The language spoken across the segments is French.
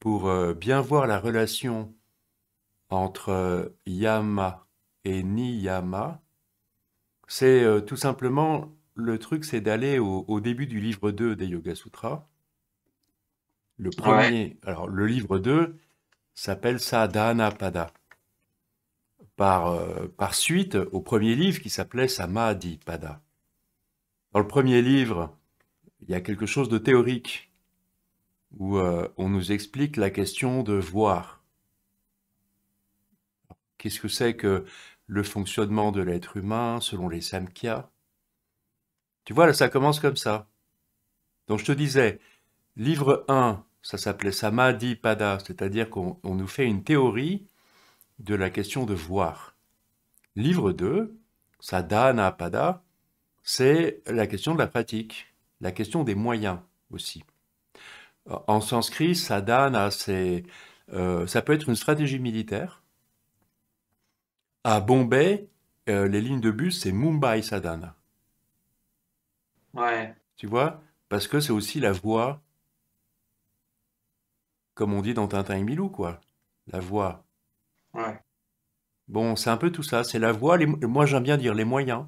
pour euh, bien voir la relation entre euh, yama et niyama, c'est euh, tout simplement le truc, c'est d'aller au, début du livre 2 des Yoga Sutras. Le premier, alors le livre 2 s'appelle Sadhana Par, par suite au premier livre qui s'appelait Samadhi Pada. Dans le premier livre, il y a quelque chose de théorique où euh, on nous explique la question de voir. Qu'est-ce que c'est que le fonctionnement de l'être humain selon les samkhya Tu vois, là, ça commence comme ça. Donc je te disais, livre 1, ça s'appelait Samadhi Pada, c'est-à-dire qu'on nous fait une théorie de la question de voir. Livre 2, Sadhana Pada, c'est la question de la pratique, la question des moyens aussi. Euh, en sanskrit, sadhana, euh, ça peut être une stratégie militaire. À Bombay, euh, les lignes de bus, c'est Mumbai sadhana. Ouais. Tu vois Parce que c'est aussi la voie, comme on dit dans Tintin et Milou, quoi. La voie. Ouais. Bon, c'est un peu tout ça. C'est la voie, moi j'aime bien dire les moyens,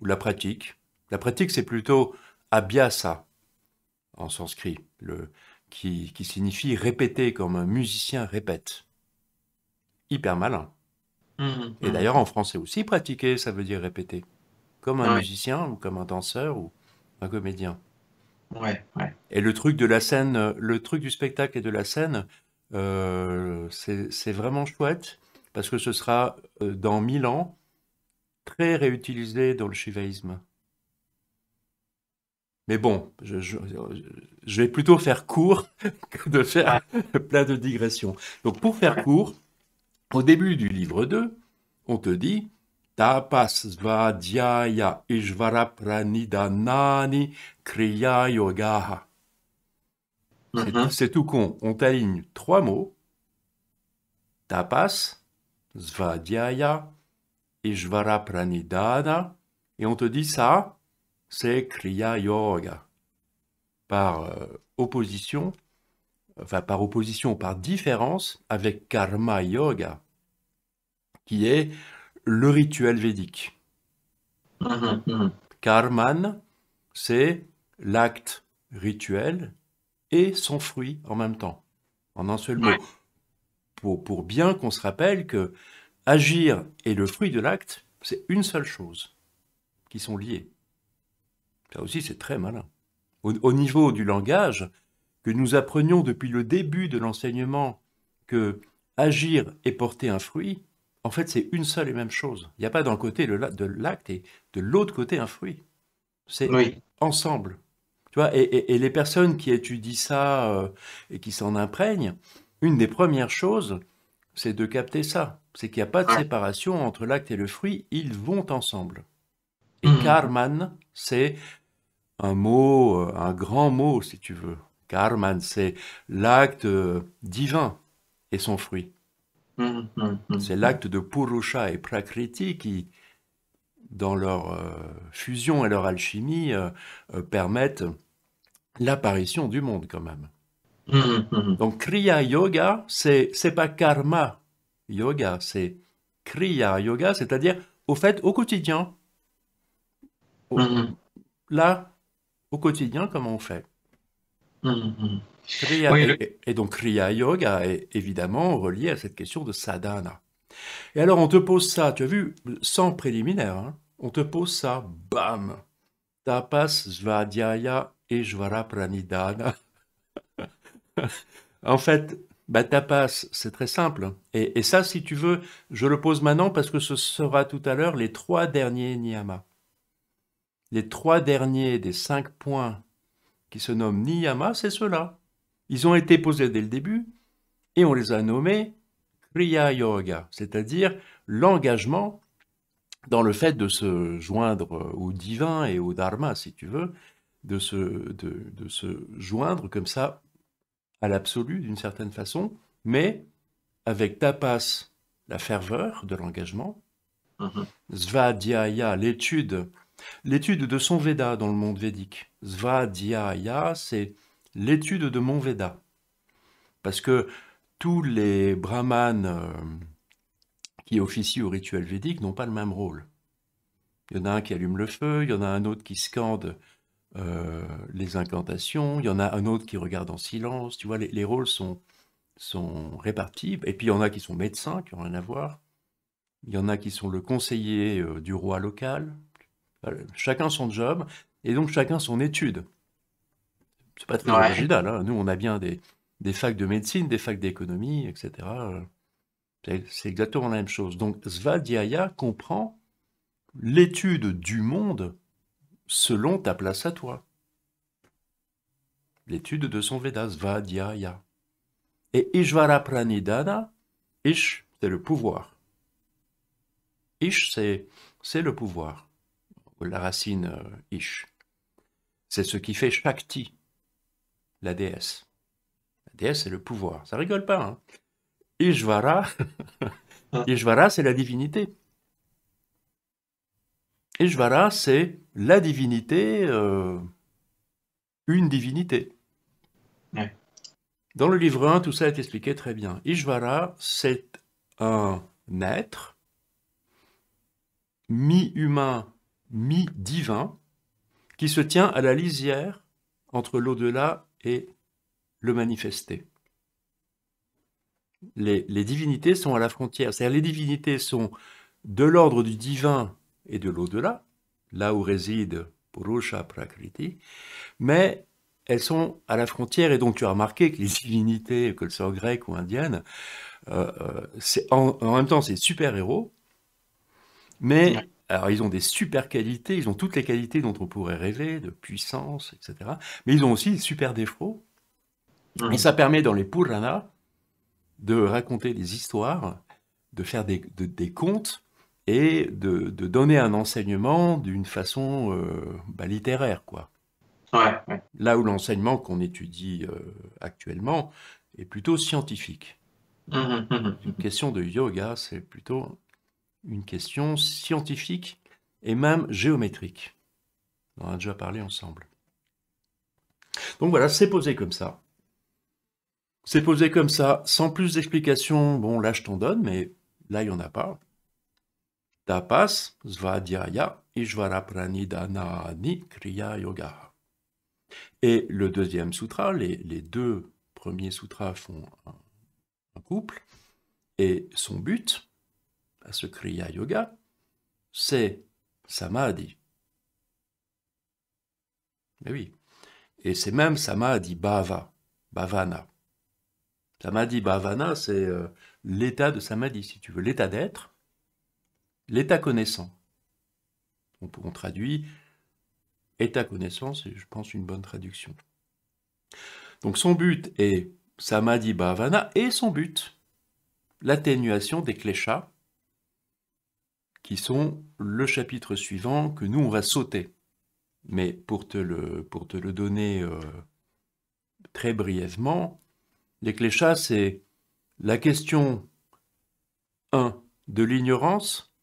ou la pratique. La pratique, c'est plutôt abhyasa en sanskrit qui, signifie répéter comme un musicien répète. Hyper malin. Mmh, et mmh. d'ailleurs, en français aussi, pratiquer, ça veut dire répéter. Comme un musicien ou comme un danseur ou un comédien. Ouais, Et le truc de la scène, le truc du spectacle et de la scène, euh, c'est vraiment chouette parce que ce sera euh, dans mille ans très réutilisé dans le shivaïsme. Mais bon, je, vais plutôt faire court que de faire plein de digressions. Donc pour faire court, au début du livre 2, on te dit Tapas vadhyaya pranidana kriya yogaha. Mm-hmm. C'est tout con. On t'aligne trois mots. Tapas, svadhyaya, pranidana Et on te dit ça c'est Kriya Yoga. Par euh, opposition, enfin par opposition, par différence avec Karma Yoga, qui est le rituel védique. Karman, c'est l'acte rituel et son fruit en même temps, en un seul mot. Pour, pour bien qu'on se rappelle que agir et le fruit de l'acte, c'est une seule chose, qui sont liés. Ça aussi, c'est très malin. Au, niveau du langage, que nous apprenions depuis le début de l'enseignement que agir et porter un fruit, en fait, c'est une seule et même chose. Il n'y a pas d'un côté le, de l'acte et de l'autre côté un fruit. C'est ensemble. Tu vois, et, les personnes qui étudient ça euh, et qui s'en imprègnent, une des premières choses, c'est de capter ça. C'est qu'il n'y a pas de séparation entre l'acte et le fruit, ils vont ensemble. Et mmh. karman, c'est un mot, euh, un grand mot si tu veux. Karman, c'est l'acte euh, divin et son fruit. Hum, hum, hum, c'est l'acte de Purusha et Prakriti qui, dans leur euh, fusion et leur alchimie, permettent l'apparition du monde quand même. Donc Kriya Yoga, c'est c'est pas karma yoga, c'est Kriya Yoga, c'est-à-dire au fait au quotidien. Là, au quotidien, comment on fait mhm. et, donc Kriya Yoga est évidemment relié à cette question de sadhana. Et alors on te pose ça, tu as vu, sans préliminaire, hein, on te pose ça, bam Tapas Svadhyaya svara Pranidhana. en fait, bah, tapas, c'est très simple. Et, et, ça, si tu veux, je le pose maintenant parce que ce sera tout à l'heure les trois derniers niyamas les trois derniers des cinq points qui se nomment niyama, c'est cela. Ils ont été posés dès le début et on les a nommés Kriya Yoga, c'est-à-dire l'engagement dans le fait de se joindre au divin et au dharma, si tu veux, de se, de, se joindre comme ça à l'absolu d'une certaine façon, mais avec tapas, la ferveur de l'engagement, mm-hmm. svadhyaya, l'étude L'étude de son Veda dans le monde védique, Svadhyaya, c'est l'étude de mon Veda. Parce que tous les brahmanes euh, qui officient au rituel védique n'ont pas le même rôle. Il y en a un qui allume le feu, il y en a un autre qui scande euh, les incantations, il y en a un autre qui regarde en silence, tu vois, les, rôles sont, répartis, et puis il y en a qui sont médecins, qui n'ont rien à voir, il y en a qui sont le conseiller euh, du roi local, bah, chacun son job et donc chacun son étude. C'est pas très original. Hein. Nous, on a bien des, des facs de médecine, des facs d'économie, etc. C'est exactement la même chose. Donc Svadhyaya comprend l'étude du monde selon ta place à toi. L'étude de son Veda, Svadhyaya. Et Ishvara Pranidana, Ish, c'est le pouvoir. Ish, c'est le pouvoir la racine euh, ish. C'est ce qui fait Shakti, la déesse. La déesse, c'est le pouvoir. Ça rigole pas. Hein Ishvara, Ishvara c'est la divinité. Ishvara, c'est la divinité, euh, une divinité. Dans le livre 1, tout ça est expliqué très bien. Ishvara, c'est un être mi-humain, mi-divin qui se tient à la lisière entre l'au-delà et le manifesté. Les, divinités sont à la frontière, c'est-à-dire les divinités sont de l'ordre du divin et de l'au-delà, là où réside Purusha Prakriti, mais elles sont à la frontière, et donc tu as remarqué que les divinités, que le soit grecques ou indiennes, euh, euh, en, en, même temps c'est super-héros, mais alors, ils ont des super qualités, ils ont toutes les qualités dont on pourrait rêver, de puissance, etc. Mais ils ont aussi des super défauts. Et ça permet, dans les Puranas, de raconter des histoires, de faire des, contes et de, donner un enseignement d'une façon euh, bah, littéraire, quoi. Là où l'enseignement qu'on étudie euh, actuellement est plutôt scientifique. Mmh, mmh, mmh, Une question de yoga, c'est plutôt une question scientifique et même géométrique. On en a déjà parlé ensemble. Donc voilà, c'est posé comme ça. C'est posé comme ça, sans plus d'explications. Bon, là, je t'en donne, mais là, il n'y en a pas. Tapas, svadhyaya, ni kriya yoga. Et le deuxième sutra, les, deux premiers sutras font un couple, et son but, à ce Kriya Yoga, c'est Samadhi. Mais oui. Et c'est même Samadhi Bhava, Bhavana. Samadhi Bhavana, c'est euh, l'état de Samadhi, si tu veux, l'état d'être, l'état connaissant. On, traduit état connaissance, c'est je pense une bonne traduction. Donc son but est Samadhi Bhavana et son but, l'atténuation des kleshas, qui sont le chapitre suivant que nous, on va sauter. Mais pour te le, pour te le donner euh, très brièvement, les cléchats, c'est la question 1 de l'ignorance,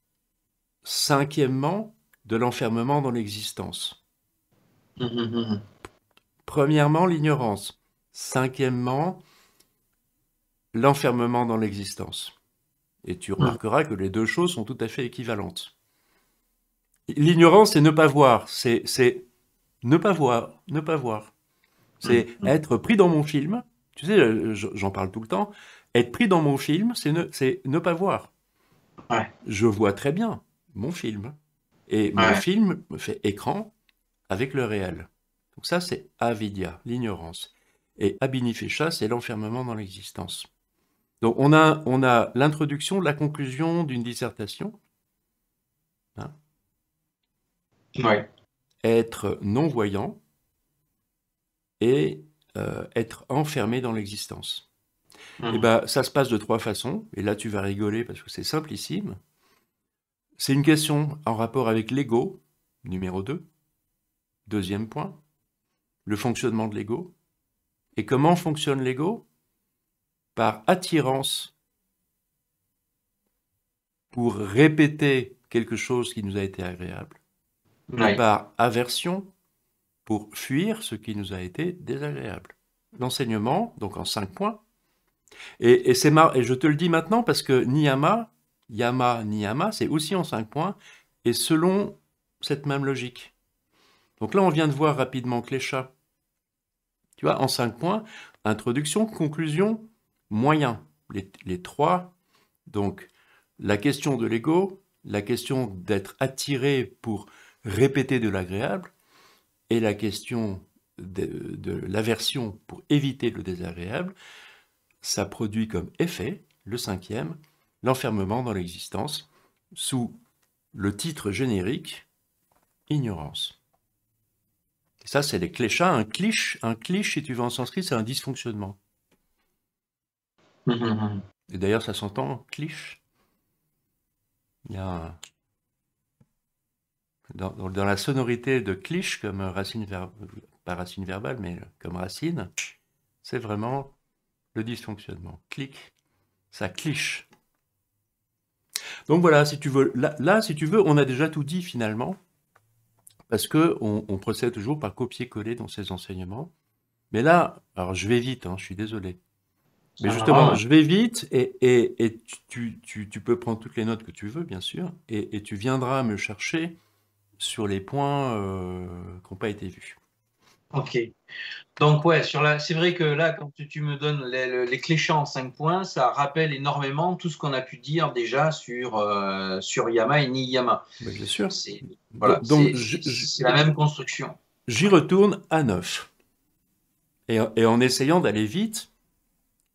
cinquièmement, de l'enfermement dans l'existence. Premièrement, l'ignorance. Cinquièmement, l'enfermement dans l'existence. Et tu mm. remarqueras que les deux choses sont tout à fait équivalentes. L'ignorance, c'est ne pas voir. C'est ne pas voir, ne pas voir. C'est mm. Mm. être pris dans mon film. Tu sais, j'en parle tout le temps. Être pris dans mon film, c'est ne, pas voir. Je vois très bien mon film. Et mon film me fait écran avec le réel. Donc ça, c'est avidia, l'ignorance. Et abinifesha, c'est l'enfermement dans l'existence. Donc on a, on a l'introduction, la conclusion d'une dissertation. Hein. Être non-voyant et euh, être enfermé dans l'existence. Eh mmh. Et ben, ça se passe de trois façons, et là tu vas rigoler parce que c'est simplissime. C'est une question en rapport avec l'ego, numéro 2. Deuxième point, le fonctionnement de l'ego. Et comment fonctionne l'ego par attirance pour répéter quelque chose qui nous a été agréable, par aversion pour fuir ce qui nous a été désagréable. L'enseignement, donc en cinq points. Et, c'est et je te le dis maintenant parce que niyama, yama, niyama, c'est aussi en cinq points et selon cette même logique. Donc là, on vient de voir rapidement que Tu vois, en cinq points, introduction, conclusion, moyens les, trois. Donc, la question de l'ego, la question d'être attiré pour répéter de l'agréable, et la question de, l'aversion pour éviter le désagréable, ça produit comme effet, le cinquième, l'enfermement dans l'existence, sous le titre générique ignorance. Ça, c'est les clichés Un cliché, un cliché, si tu veux en sanskrit, c'est un dysfonctionnement. Et d'ailleurs, ça s'entend, cliché. Il y dans, la sonorité de cliché, comme racine, verbale, pas racine verbale, mais comme racine, c'est vraiment le dysfonctionnement. Clic, ça cliche. Donc voilà, si tu veux, là, si tu veux, on a déjà tout dit finalement, parce que on, procède toujours par copier-coller dans ces enseignements. Mais là, alors je vais vite, hein, je suis désolé. Mais justement, je vais vite et, tu, peux prendre toutes les notes que tu veux, bien sûr, et, tu viendras me chercher sur les points euh, qui n'ont pas été vus. Ok. Donc, ouais, c'est vrai que là, quand tu me donnes les, les en 5 points, ça rappelle énormément tout ce qu'on a pu dire déjà sur, euh, sur Yama et Niyama. bien sûr. C'est voilà, donc, c'est la même construction. J'y retourne à 9. et en essayant d'aller vite,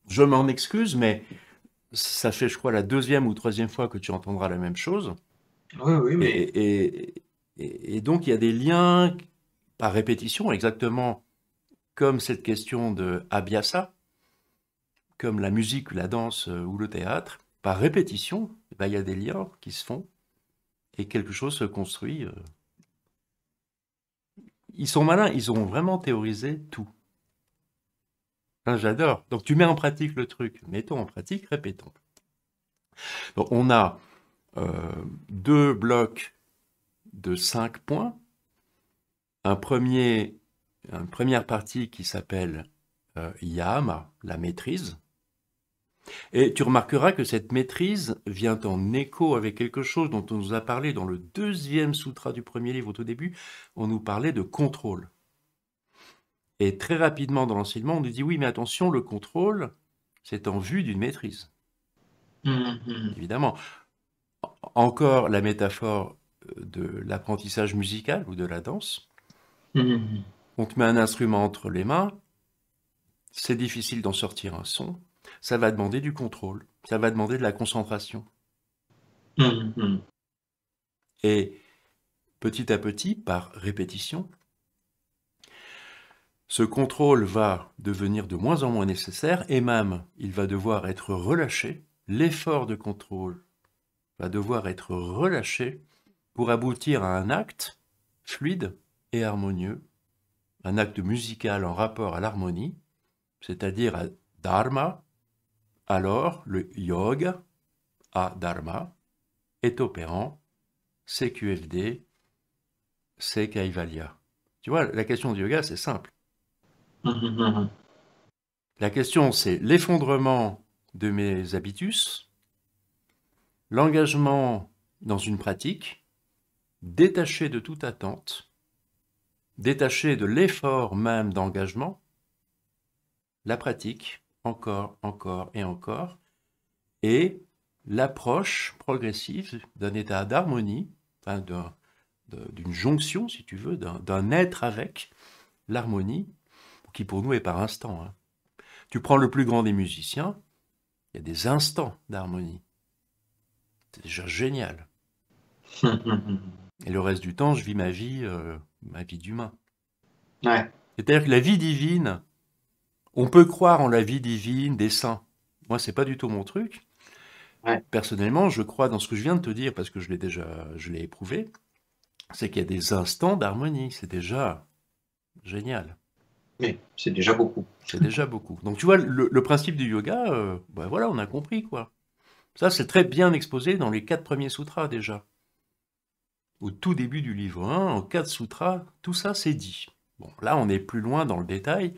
je m'en excuse, mais ça fait, je crois, la deuxième ou troisième fois que tu entendras la même chose. Oui, oui, mais... Et, donc, il y a des liens par répétition, exactement comme cette question de Abiasa, comme la musique, la danse euh, ou le théâtre, par répétition, eh ben, il y a des liens qui se font et quelque chose se construit. Euh. Ils sont malins, ils ont vraiment théorisé tout. Hein, j'adore. Donc tu mets en pratique le truc. Mettons en pratique, répétons. on a euh, deux blocs de cinq points. Un premier, une première partie qui s'appelle euh, Yama, la maîtrise. Et tu remarqueras que cette maîtrise vient en écho avec quelque chose dont on nous a parlé dans le deuxième soutra du premier livre au tout début. On nous parlait de contrôle. Et très rapidement dans l'enseignement, on nous dit oui, mais attention, le contrôle, c'est en vue d'une maîtrise. Mm-hmm. Évidemment. Encore la métaphore euh, de l'apprentissage musical ou de la danse. Mm-hmm. On te met un instrument entre les mains, c'est difficile d'en sortir un son, ça va demander du contrôle, ça va demander de la concentration. Mm-hmm. Et petit à petit, par répétition, ce contrôle va devenir de moins en moins nécessaire et même il va devoir être relâché. L'effort de contrôle va devoir être relâché pour aboutir à un acte fluide et harmonieux, un acte musical en rapport à l'harmonie, c'est-à-dire à dharma, alors le yoga à dharma est opérant CQFD. c'est Kaivalya. Tu vois, la question du yoga, c'est simple. La question, c'est l'effondrement de mes habitus, l'engagement dans une pratique, détaché de toute attente, détaché de l'effort même d'engagement, la pratique encore, encore et encore, et l'approche progressive d'un état d'harmonie, d'une jonction, si tu veux, d'un être avec l'harmonie qui pour nous est par instant. Hein. Tu prends le plus grand des musiciens, il y a des instants d'harmonie. C'est déjà génial. Et le reste du temps, je vis ma vie, euh, ma vie d'humain. C'est-à-dire que la vie divine, on peut croire en la vie divine des saints. Moi, c'est pas du tout mon truc. Personnellement, je crois dans ce que je viens de te dire parce que je l'ai déjà, je l'ai éprouvé. C'est qu'il y a des instants d'harmonie. C'est déjà génial mais c'est déjà beaucoup. C'est déjà beaucoup. Donc tu vois, le, principe du yoga, euh, ben voilà, on a compris quoi. Ça, c'est très bien exposé dans les quatre premiers sutras déjà. Au tout début du livre 1, en quatre sutras, tout ça c'est dit. Bon, là, on est plus loin dans le détail,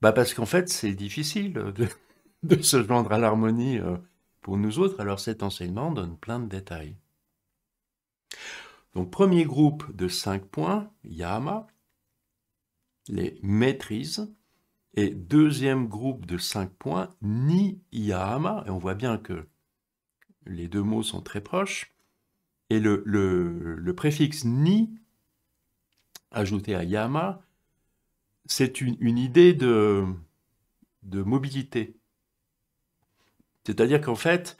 bah parce qu'en fait, c'est difficile de, de, se joindre à l'harmonie euh, pour nous autres, alors cet enseignement donne plein de détails. Donc, premier groupe de cinq points, Yama, les maîtrises. Et deuxième groupe de cinq points, Niyama, et on voit bien que les deux mots sont très proches, et le, préfixe ni ajouté à yama, c'est une, idée de, de mobilité. C'est-à-dire qu'en fait,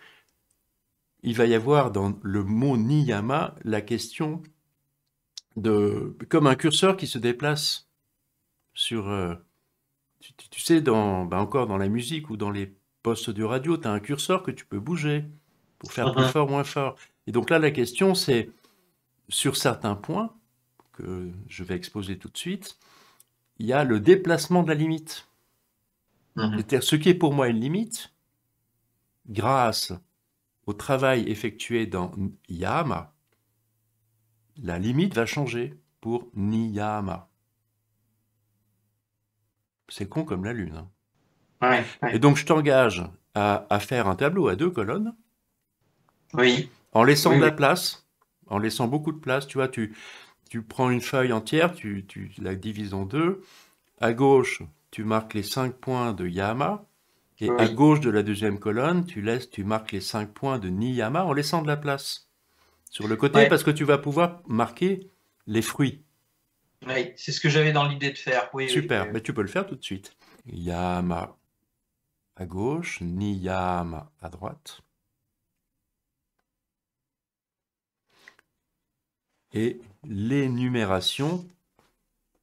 il va y avoir dans le mot niyama la question de comme un curseur qui se déplace sur... Euh, tu, sais, dans, ben encore dans la musique ou dans les postes de radio, tu as un curseur que tu peux bouger pour faire plus uh-huh. fort, moins fort. Et donc là, la question, c'est sur certains points que je vais exposer tout de suite, il y a le déplacement de la limite. Uh-huh. C'est-à-dire ce qui est pour moi une limite, grâce au travail effectué dans Yama, la limite va changer pour Niyama c'est con comme la lune. Hein. Et donc je t'engage à, faire un tableau à deux colonnes. Oui. En laissant de la place, en laissant beaucoup de place, tu vois, tu, tu prends une feuille entière, tu, tu la divises en deux. À gauche, tu marques les cinq points de Yama. Et à gauche de la deuxième colonne, tu laisses, tu marques les cinq points de Niyama en laissant de la place sur le côté parce que tu vas pouvoir marquer les fruits. Oui, c'est ce que j'avais dans l'idée de faire. Super, mais tu peux le faire tout de suite. Yama à gauche, Niyama à droite. Et l'énumération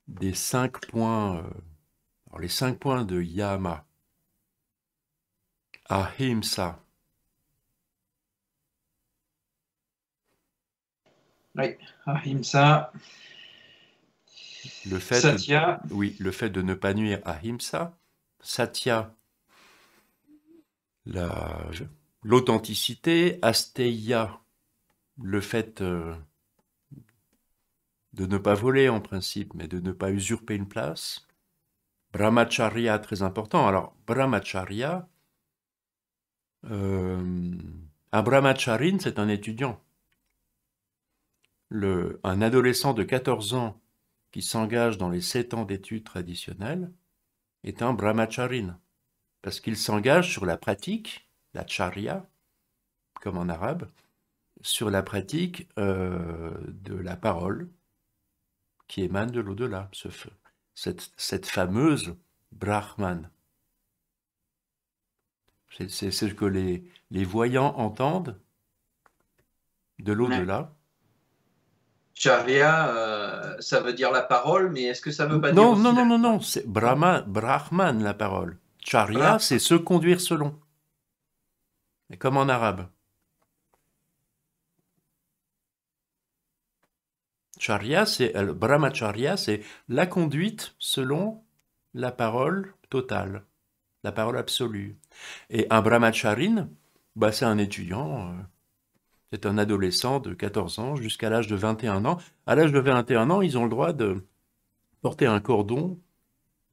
des cinq points, euh, les cinq points de Yama. Ahimsa. Oui, Ahimsa. Le fait, De, oui, le fait de ne pas nuire à Himsa, Satya, l'authenticité, Asteya, le fait euh, de ne pas voler en principe, mais de ne pas usurper une place. Brahmacharya, très important. Alors, Brahmacharya, euh, un brahmacharin, c'est un étudiant. un adolescent de 14 ans qui s'engage dans les sept ans d'études traditionnelles est un brahmacharin, parce qu'il s'engage sur la pratique, la charia, comme en arabe, sur la pratique euh, de la parole qui émane de l'au-delà, ce, cette, cette, fameuse brahman. C'est ce que les, les voyants entendent de l'au-delà Charya, euh, ça veut dire la parole, mais est-ce que ça veut pas non, dire. Non, non, non, non, c'est Brahman, Brahman la parole. Charya, c'est se conduire selon. Comme en arabe. Charya, c'est le brahmacharya, c'est la conduite selon la parole totale, la parole absolue. Et un brahmacharin, bah, c'est un étudiant euh, c'est un adolescent de 14 ans jusqu'à l'âge de 21 ans. À l'âge de 21 ans, ils ont le droit de porter un cordon,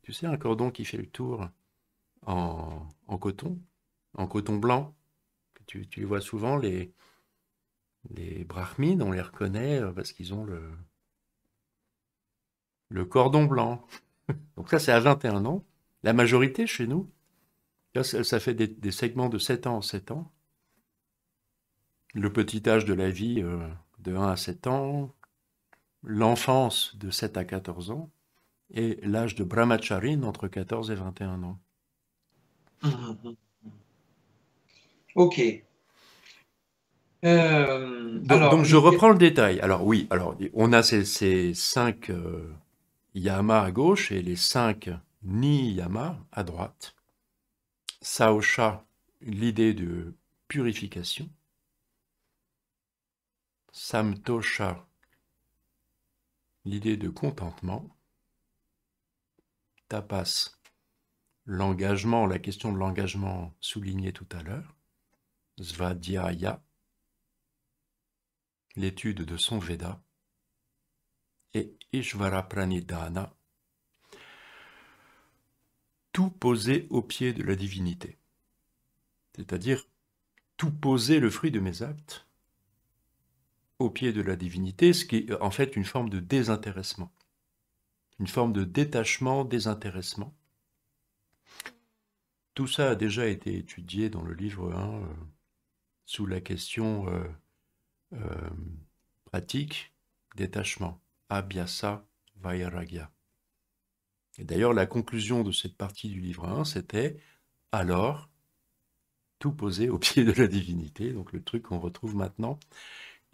tu sais, un cordon qui fait le tour en, coton, en coton blanc. Tu, vois souvent les, les brahmines, on les reconnaît euh, parce qu'ils ont le, cordon blanc. Donc ça, c'est à 21 ans. La majorité chez nous, ça, fait des, des segments de 7 ans en 7 ans le petit âge de la vie euh, de 1 à 7 ans, l'enfance de 7 à 14 ans, et l'âge de brahmacharine entre 14 et 21 ans. Mm-hmm. Ok. Euh, donc, je reprends le détail. Alors oui, alors on a ces, ces cinq euh, yamas à gauche et les cinq niyamas à droite. Saosha, l'idée de purification. Samtosha, l'idée de contentement. Tapas, l'engagement, la question de l'engagement soulignée tout à l'heure. Svadhyaya, l'étude de son Veda. Et Pranidhana, tout poser au pied de la divinité. C'est-à-dire tout poser le fruit de mes actes au pied de la divinité, ce qui est en fait une forme de désintéressement, une forme de détachement, désintéressement. Tout ça a déjà été étudié dans le livre 1 euh, sous la question euh, euh, pratique, détachement, abhyasa vairagya. Et d'ailleurs, la conclusion de cette partie du livre 1, c'était alors tout posé au pied de la divinité, donc le truc qu'on retrouve maintenant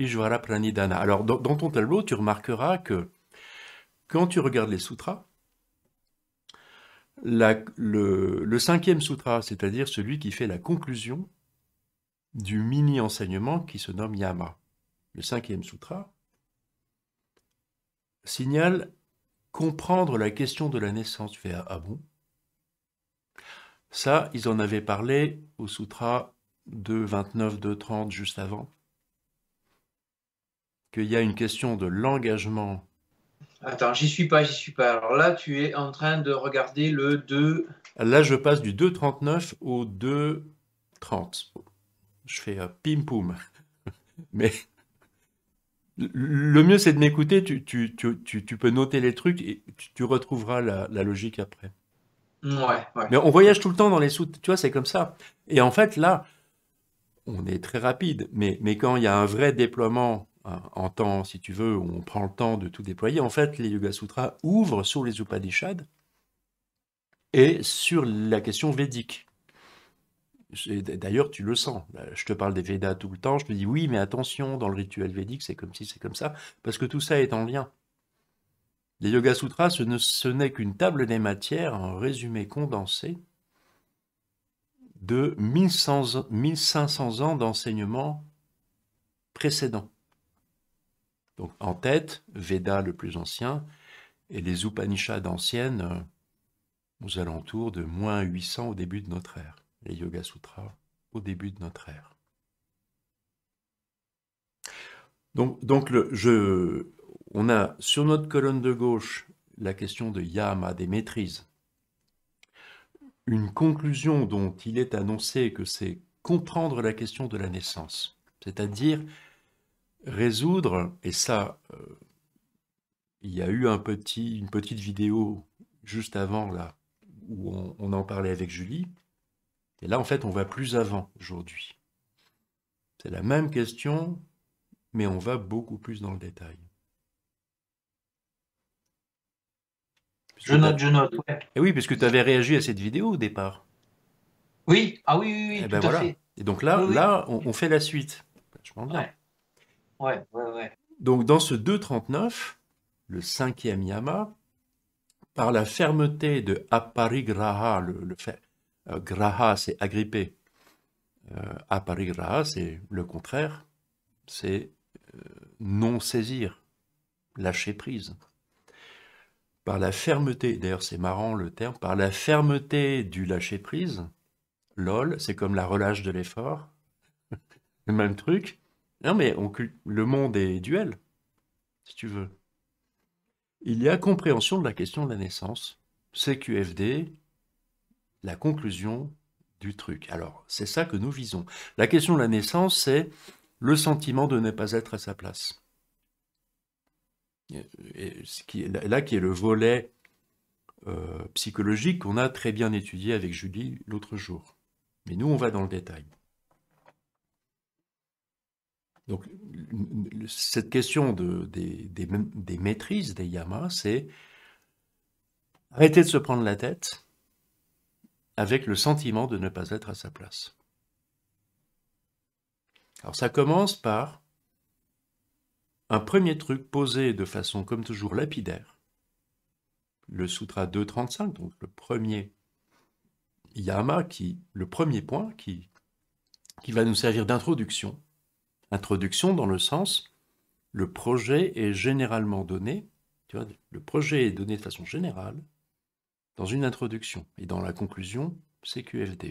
alors, dans, ton tableau, tu remarqueras que quand tu regardes les sutras, le, cinquième sutra, c'est-à-dire celui qui fait la conclusion du mini-enseignement qui se nomme Yama, le cinquième sutra, signale comprendre la question de la naissance. Tu fais ah, ah bon Ça, ils en avaient parlé au sutra de 29, 2, 30 juste avant qu'il y a une question de l'engagement. Attends, j'y suis pas, j'y suis pas. Alors là, tu es en train de regarder le 2. Là, je passe du 2,39 au 2,30. Je fais euh, pim poum. Mais le mieux, c'est de m'écouter. Tu, peux noter les trucs et tu, retrouveras la, logique après. Ouais, ouais, Mais on voyage tout le temps dans les sous. Tu vois, c'est comme ça. Et en fait, là, on est très rapide. Mais, mais quand il y a un vrai déploiement euh, en temps, si tu veux, où on prend le temps de tout déployer, en fait, les Yoga Sutras ouvrent sur les Upanishads et sur la question védique. D'ailleurs, tu le sens. Euh, je te parle des Védas tout le temps. Je te dis oui, mais attention, dans le rituel védique, c'est comme si, c'est comme ça, parce que tout ça est en lien. Les Yoga Sutras, ce n'est qu'une table des matières, un résumé condensé de 1500 ans d'enseignement précédent. Donc en tête, Veda le plus ancien, et les Upanishads anciennes euh, aux alentours de moins 800 au début de notre ère, les Yoga Sutras au début de notre ère. Donc, on a sur notre colonne de gauche la question de Yama, des maîtrises. Une conclusion dont il est annoncé que c'est comprendre la question de la naissance, c'est-à-dire résoudre, et ça, euh, il y a eu un petit, une petite vidéo juste avant, là, où on, en parlait avec Julie. Et là, en fait, on va plus avant aujourd'hui. C'est la même question, mais on va beaucoup plus dans le détail. je note, je note, ouais. Et eh oui, puisque tu avais réagi à cette vidéo au départ. Oui, ah oui, oui, oui. Et, eh ben et donc là, là on, fait la suite. Je m'en donc dans ce 2.39, le cinquième yama, par la fermeté de Aparigraha, le, fait, euh, Graha c'est agrippé, euh, Aparigraha c'est le contraire, c'est euh, non saisir, lâcher prise. Par la fermeté, d'ailleurs c'est marrant le terme, par la fermeté du lâcher prise, lol, c'est comme la relâche de l'effort, le même truc, non, mais le monde est duel, si tu veux. Il y a compréhension de la question de la naissance, CQFD, la conclusion du truc. Alors, c'est ça que nous visons. La question de la naissance, c'est le sentiment de ne pas être à sa place. qui là qui est le volet euh, psychologique qu'on a très bien étudié avec Julie l'autre jour. Mais nous, on va dans le détail. Donc, cette question des, maîtrises des yamas, c'est arrêter de se prendre la tête avec le sentiment de ne pas être à sa place. Alors, ça commence par un premier truc posé de façon, comme toujours, lapidaire. Le Sutra 2.35, donc le premier yama, qui, le premier point qui, qui va nous servir d'introduction Introduction dans le sens le projet est généralement donné, tu vois, le projet est donné de façon générale dans une introduction et dans la conclusion CQFD,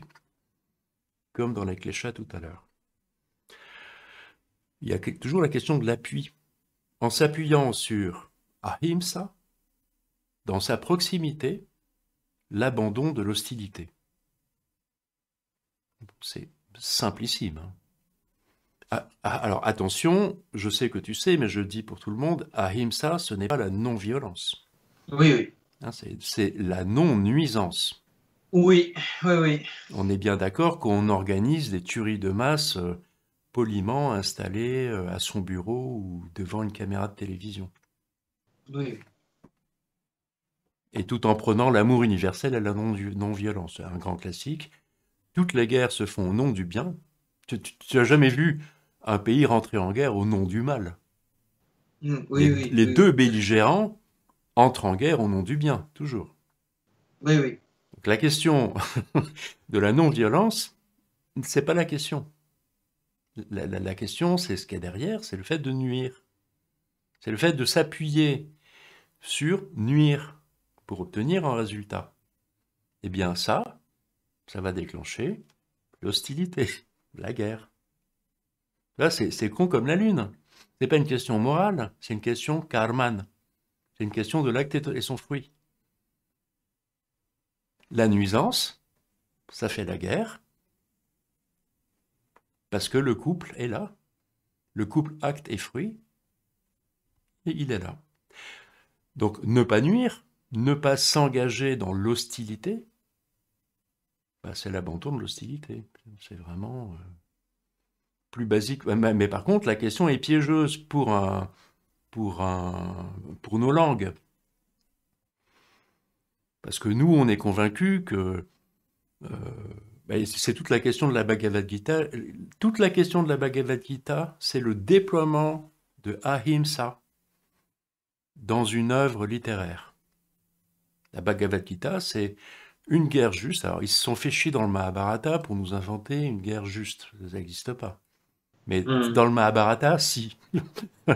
comme dans les cléchats tout à l'heure. Il y a toujours la question de l'appui. En s'appuyant sur Ahimsa, dans sa proximité, l'abandon de l'hostilité. C'est simplissime. Hein ah, ah, alors attention, je sais que tu sais, mais je dis pour tout le monde, ahimsa, ce n'est pas la non-violence. Oui, oui. Hein, c'est la non-nuisance. Oui, oui, oui. On est bien d'accord qu'on organise des tueries de masse euh, poliment installées euh, à son bureau ou devant une caméra de télévision. Oui. Et tout en prenant l'amour universel à la non-violence, un grand classique. Toutes les guerres se font au nom du bien. Tu n'as jamais vu un pays rentré en guerre au nom du mal. Hmm, les, deux belligérants entrent en guerre au nom du bien, toujours. Oui, Donc la question de la non-violence, c'est pas la question. La, la question, c'est ce qu'il y a derrière, c'est le fait de nuire. C'est le fait de s'appuyer sur nuire pour obtenir un résultat. Eh bien ça, ça va déclencher l'hostilité, la guerre. Là, c'est con comme la lune. Ce n'est pas une question morale, c'est une question karman. C'est une question de l'acte et son fruit. La nuisance, ça fait la guerre, parce que le couple est là. Le couple acte et fruit, et il est là. Donc ne pas nuire, ne pas s'engager dans l'hostilité, bah c'est l'abandon de l'hostilité. C'est vraiment... Euh, plus basique. Mais, par contre, la question est piégeuse pour, nos langues. Parce que nous, on est convaincus que... Euh, ben, c'est toute la question de la Bhagavad Gita. Toute la question de la Bhagavad Gita, c'est le déploiement de Ahimsa dans une œuvre littéraire. La Bhagavad Gita, c'est une guerre juste. Alors, ils se sont fait chier dans le Mahabharata pour nous inventer une guerre juste. Ça n'existe pas. Mais hmm. dans le Mahabharata, si.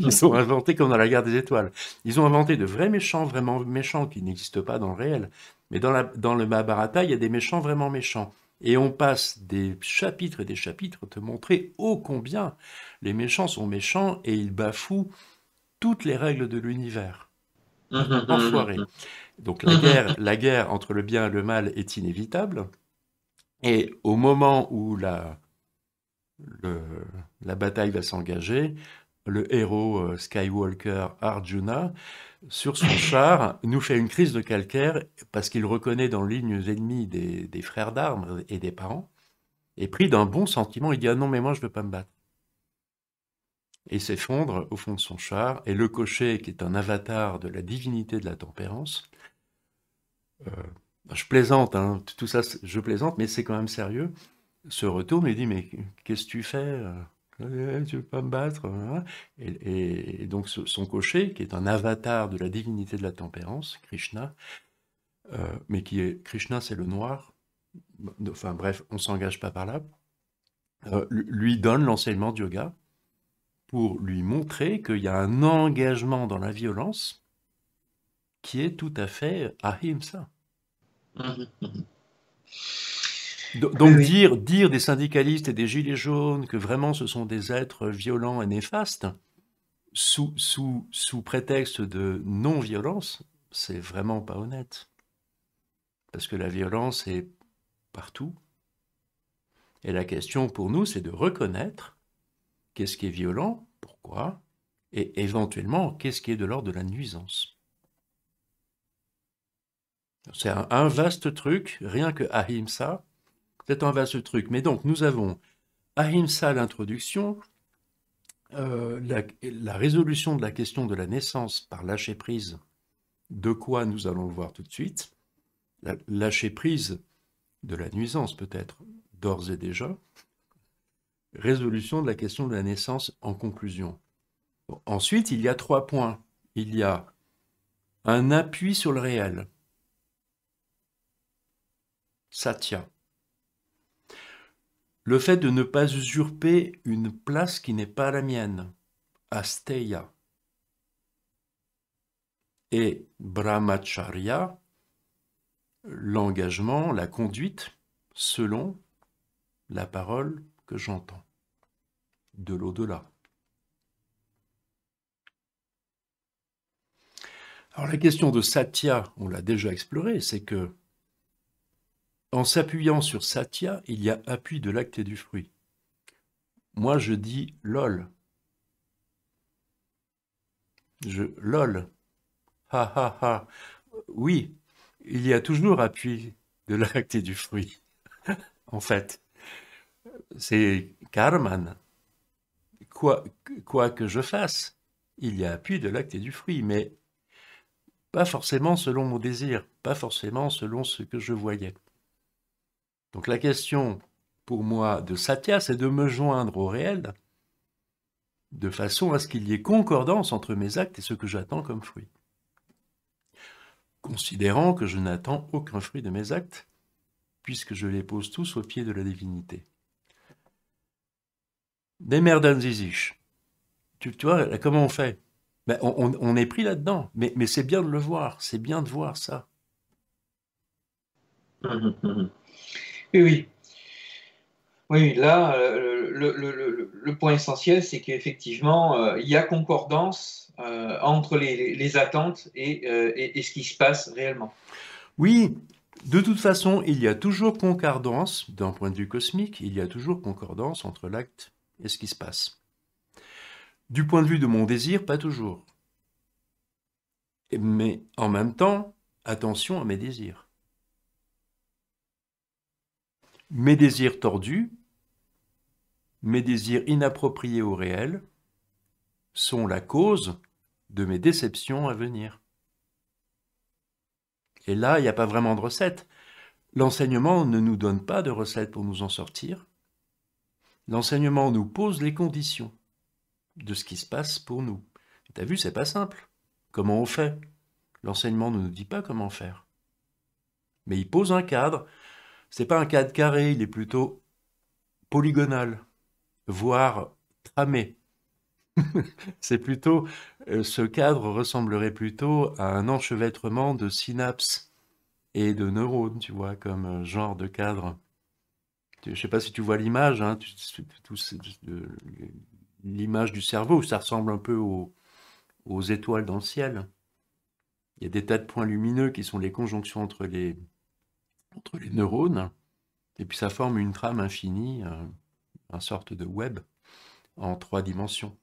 ils ont inventé comme dans la guerre des étoiles. Ils ont inventé de vrais méchants, vraiment méchants, qui n'existent pas dans le réel. Mais dans, le Mahabharata, il y a des méchants vraiment méchants. Et on passe des chapitres et des chapitres te montrer ô combien les méchants sont méchants et ils bafouent toutes les règles de l'univers. Enfoiré. Donc la guerre, la guerre entre le bien et le mal est inévitable. Et au moment où la, la bataille va s'engager. Le héros euh, Skywalker Arjuna, sur son char, nous fait une crise de calcaire parce qu'il reconnaît dans lignes ennemies des, frères d'armes et des parents. Et pris d'un bon sentiment, il dit ah non mais moi je veux pas me battre et s'effondre au fond de son char, et le cocher, qui est un avatar de la divinité de la tempérance, euh, je plaisante, hein, tout ça je plaisante, mais c'est quand même sérieux, se retourne et dit Mais qu'est-ce que tu fais euh? eh, eh, Tu veux pas me battre hein, hein? et, donc son cocher, qui est un avatar de la divinité de la tempérance, Krishna, euh, mais qui est Krishna, c'est le noir. Enfin bref, on s'engage pas par là. Euh, lui donne l'enseignement de yoga pour lui montrer qu'il y a un engagement dans la violence qui est tout à fait ahimsa. Mmh, mmh, mmh. Donc dire, dire des syndicalistes et des gilets jaunes que vraiment ce sont des êtres violents et néfastes, sous, prétexte de non-violence, c'est vraiment pas honnête. Parce que la violence est partout. Et la question pour nous, c'est de reconnaître qu'est-ce qui est violent, pourquoi, et éventuellement qu'est-ce qui est de l'ordre de la nuisance. C'est un, vaste truc, rien que ahimsa, Peut-être en va ce truc. Mais donc, nous avons Ahimsa, l'introduction, euh, la, résolution de la question de la naissance par lâcher prise, de quoi nous allons le voir tout de suite. lâcher prise de la nuisance, peut-être, d'ores et déjà. Résolution de la question de la naissance en conclusion. ensuite, il y a trois points. Il y a un appui sur le réel. Satya le fait de ne pas usurper une place qui n'est pas la mienne, asteya. Et brahmacharya, l'engagement, la conduite, selon la parole que j'entends, de l'au-delà. Alors la question de Satya, on l'a déjà explorée, c'est que en s'appuyant sur Satya, il y a appui de l'acte et du fruit. Moi, je dis lol. Je lol. Ha ha ha. Oui, il y a toujours appui de l'acte et du fruit, en fait. C'est karman. Quoi, quoi que je fasse, il y a appui de l'acte et du fruit, mais pas forcément selon mon désir, pas forcément selon ce que je voyais. Donc la question pour moi de Satya, c'est de me joindre au réel de façon à ce qu'il y ait concordance entre mes actes et ce que j'attends comme fruit. Considérant que je n'attends aucun fruit de mes actes, puisque je les pose tous au pied de la divinité. Des Zizich, Tu, tu vois, comment on fait ben, on, est pris là-dedans, mais, mais c'est bien de le voir, c'est bien de voir ça. Hum, hum, hum, oui, oui. là, euh, le, point essentiel, c'est qu'effectivement, euh, il y a concordance euh, entre les, attentes et ce qui se passe réellement. Oui, de toute façon, il y a toujours concordance, d'un point de vue cosmique, il y a toujours concordance entre l'acte et ce qui se passe. Du point de vue de mon désir, pas toujours. Mais en même temps, attention à mes désirs mes désirs tordus, mes désirs inappropriés au réel, sont la cause de mes déceptions à venir. Et là, il n'y a pas vraiment de recette. L'enseignement ne nous donne pas de recette pour nous en sortir. L'enseignement nous pose les conditions de ce qui se passe pour nous. T'as vu, c'est pas simple. Comment on fait L'enseignement ne nous dit pas comment faire. Mais il pose un cadre, c'est pas un cadre carré, il est plutôt polygonal, voire tramé. c'est plutôt, euh, ce cadre ressemblerait plutôt à un enchevêtrement de synapses et de neurones, tu vois, comme euh, genre de cadre. Je sais pas si tu vois l'image, hein, l'image du cerveau, ça ressemble un peu aux étoiles dans le ciel. Il y a des tas de points lumineux qui sont les conjonctions entre les, entre les neurones, et puis ça forme une trame infinie, euh, une sorte de web en trois dimensions.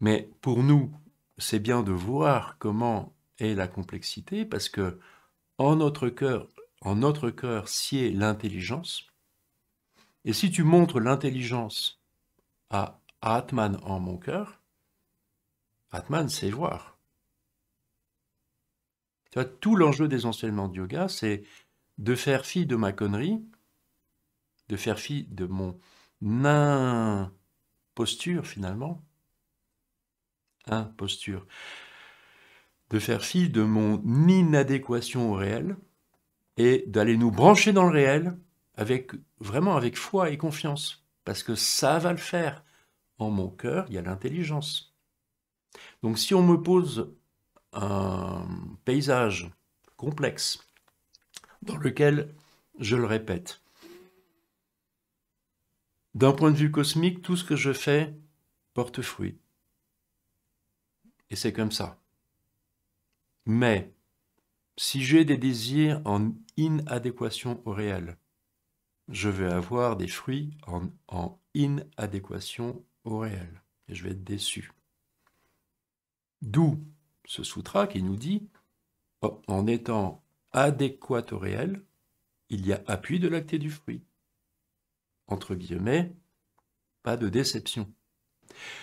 Mais pour nous, c'est bien de voir comment est la complexité, parce que en notre cœur, en notre cœur sied l'intelligence. Et si tu montres l'intelligence à Atman en mon cœur, Atman, sait voir tout l'enjeu des enseignements de yoga, c'est de faire fi de ma connerie, de faire fi de mon in-posture finalement, imposture, de faire fi de mon inadéquation au réel et d'aller nous brancher dans le réel avec vraiment avec foi et confiance, parce que ça va le faire. En mon cœur, il y a l'intelligence. Donc si on me pose un paysage complexe dans lequel, je le répète, d'un point de vue cosmique, tout ce que je fais porte fruit. Et c'est comme ça. Mais si j'ai des désirs en inadéquation au réel, je vais avoir des fruits en, en inadéquation au réel. Et je vais être déçu. D'où ce soutra qui nous dit oh, en étant adéquat au réel, il y a appui de l'acté du fruit. Entre guillemets, pas de déception.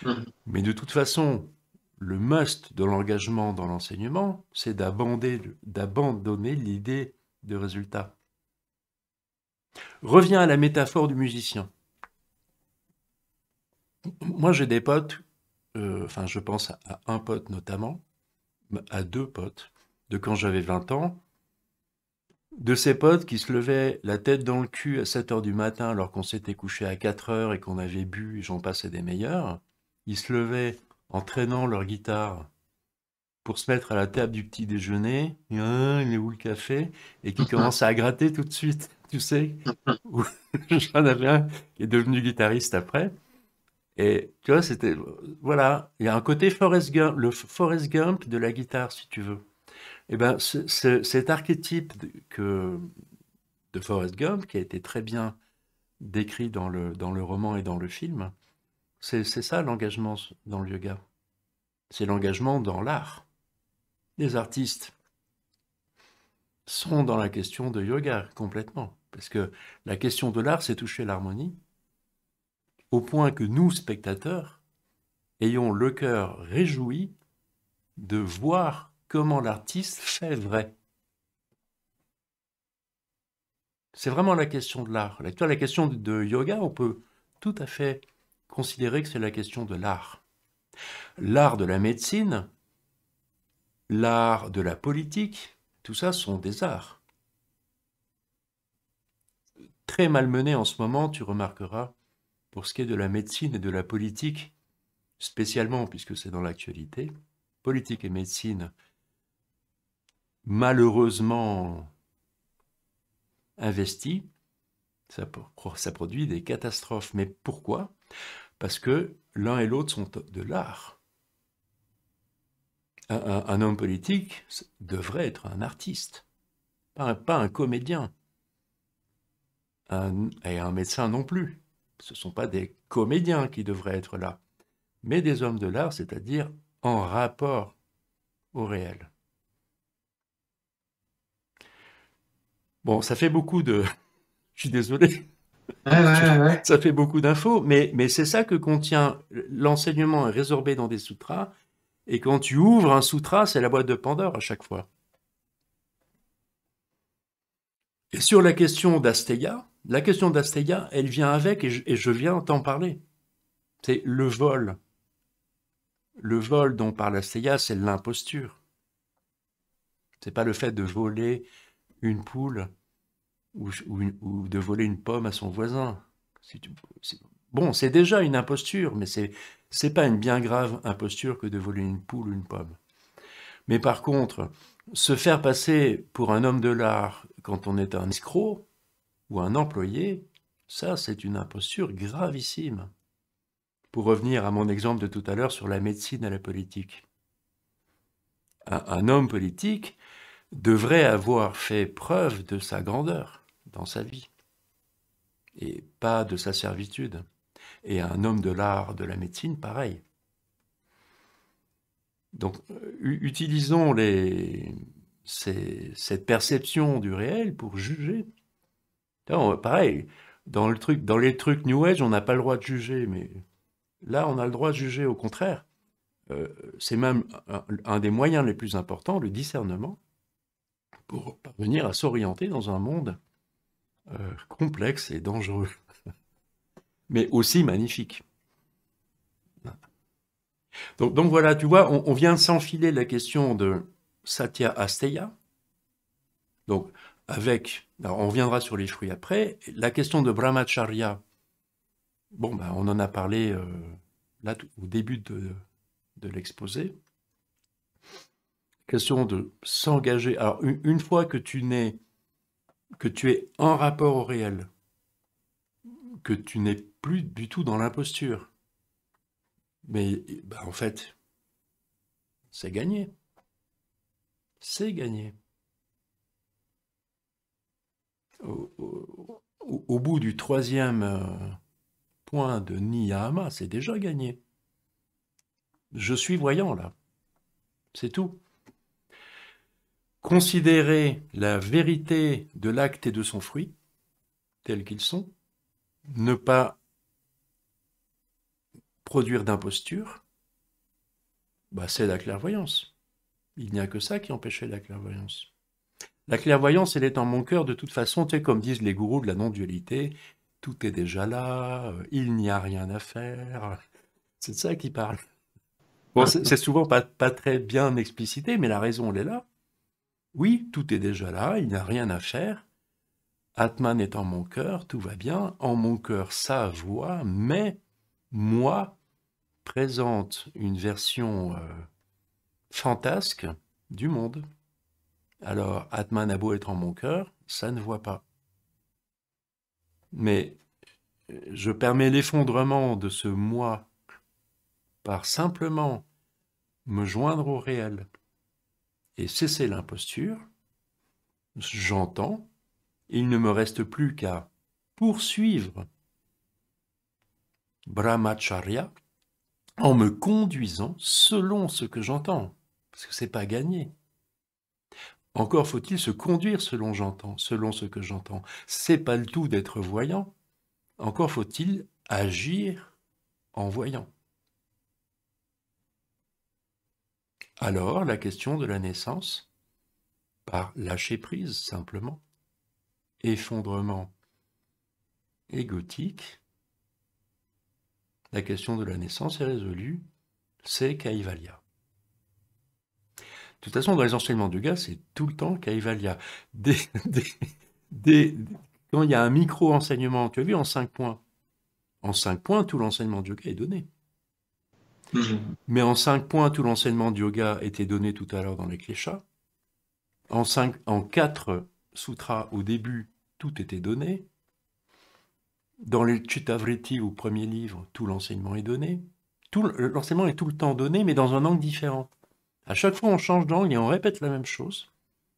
Mmh. Mais de toute façon, le must de l'engagement dans l'enseignement, c'est d'abandonner l'idée de résultat. Reviens à la métaphore du musicien. Moi, j'ai des potes, euh, enfin, je pense à un pote notamment, à deux potes de quand j'avais 20 ans, de ces potes qui se levaient la tête dans le cul à 7 heures du matin alors qu'on s'était couché à 4 heures et qu'on avait bu et j'en passais des meilleurs. Ils se levaient en traînant leur guitare pour se mettre à la table du petit déjeuner. Euh, il est où le café Et qui commence à gratter tout de suite, tu sais. J'en avais un est devenu guitariste après. Et tu vois, c'était. Voilà, il y a un côté Forrest Gump, le Forrest Gump de la guitare, si tu veux. Et eh ben, cet archétype de, que, de Forrest Gump, qui a été très bien décrit dans le, dans le roman et dans le film, c'est ça l'engagement dans le yoga. C'est l'engagement dans l'art. Les artistes sont dans la question de yoga complètement. Parce que la question de l'art, c'est toucher l'harmonie, au point que nous, spectateurs, ayons le cœur réjoui de voir comment l'artiste fait vrai. C'est vraiment la question de l'art. La, la question de yoga, on peut tout à fait considérer que c'est la question de l'art. L'art de la médecine, l'art de la politique, tout ça sont des arts. Très malmenés en ce moment, tu remarqueras, pour ce qui est de la médecine et de la politique, spécialement puisque c'est dans l'actualité, politique et médecine, malheureusement investis, ça, produit des catastrophes. Mais pourquoi Parce que l'un et l'autre sont de l'art. Un, homme politique devrait être un artiste, pas un, comédien, et un médecin non plus ce ne sont pas des comédiens qui devraient être là, mais des hommes de l'art, c'est-à-dire en rapport au réel. Bon, ça fait beaucoup de... Je suis désolé. ça fait beaucoup d'infos, mais, mais c'est ça que contient l'enseignement résorbé dans des sutras. Et quand tu ouvres un sutra, c'est la boîte de Pandore à chaque fois. Et sur la question d'Astéga, la question d'Astéga, elle vient avec, et je, viens t'en parler. C'est le vol. Le vol dont parle Astéga, c'est l'imposture. C'est pas le fait de voler une poule ou, de voler une pomme à son voisin. Bon, c'est déjà une imposture, mais c'est n'est pas une bien grave imposture que de voler une poule ou une pomme. Mais par contre, se faire passer pour un homme de l'art quand on est un escroc ou un employé, ça c'est une imposture gravissime. Pour revenir à mon exemple de tout à l'heure sur la médecine et la politique, un, un homme politique devrait avoir fait preuve de sa grandeur dans sa vie et pas de sa servitude. Et un homme de l'art, de la médecine, pareil. Donc, euh, utilisons les, c'est cette perception du réel pour juger. pareil, dans, le truc, dans les trucs New Age, on n'a pas le droit de juger, mais là, on a le droit de juger, au contraire. Euh, c'est même un, des moyens les plus importants, le discernement, pour parvenir à s'orienter dans un monde euh, complexe et dangereux, mais aussi magnifique. Donc, donc voilà, tu vois, on, on vient s'enfiler la question de Satya Asteya. Donc, avec, on reviendra sur les fruits après, la question de Brahmacharya, bon, ben, on en a parlé euh, là au début de, de l'exposé. Question de s'engager. Alors, une, fois que tu n'es, que tu es en rapport au réel, que tu n'es plus du tout dans l'imposture, mais ben, en fait, c'est gagné c'est gagné. Au, bout du troisième euh, point de Niyama, c'est déjà gagné. Je suis voyant là. C'est tout. Considérer la vérité de l'acte et de son fruit, tels qu'ils sont, ne pas produire d'imposture, bah, c'est la clairvoyance. Il n'y a que ça qui empêchait la clairvoyance. La clairvoyance, elle est en mon cœur de toute façon, tu comme disent les gourous de la non-dualité, tout est déjà là, euh, il n'y a rien à faire. C'est ça qui parle. c'est souvent pas, très bien explicité, mais la raison, elle est là. Oui, tout est déjà là, il n'y a rien à faire. Atman est en mon cœur, tout va bien. En mon cœur, ça voit, mais moi présente une version euh, fantasque du monde. Alors, Atman a beau être en mon cœur, ça ne voit pas. Mais euh, je permets l'effondrement de ce moi par simplement me joindre au réel et cesser l'imposture, j'entends, il ne me reste plus qu'à poursuivre Brahmacharya en me conduisant selon ce que j'entends. Parce que n'est pas gagné. Encore faut-il se conduire selon j'entends, selon ce que j'entends. C'est pas le tout d'être voyant. Encore faut-il agir en voyant. Alors, la question de la naissance, par lâcher prise simplement, effondrement égotique, la question de la naissance est résolue, c'est Kaivalya. De toute façon, dans les enseignements de yoga, c'est tout le temps Kaivalya. Des, des, quand il y a un micro-enseignement, tu as vu, en cinq points, en cinq points, tout l'enseignement de yoga est donné. Mhm. Mais en cinq points, tout l'enseignement de yoga était donné tout à l'heure dans les kleshas. En, 5, en quatre sutras, au début, tout était donné. Dans les Chittavriti, au premier livre, tout l'enseignement est donné. l'enseignement est tout le temps donné, mais dans un angle différent. À chaque fois, on change d'angle et on répète la même chose.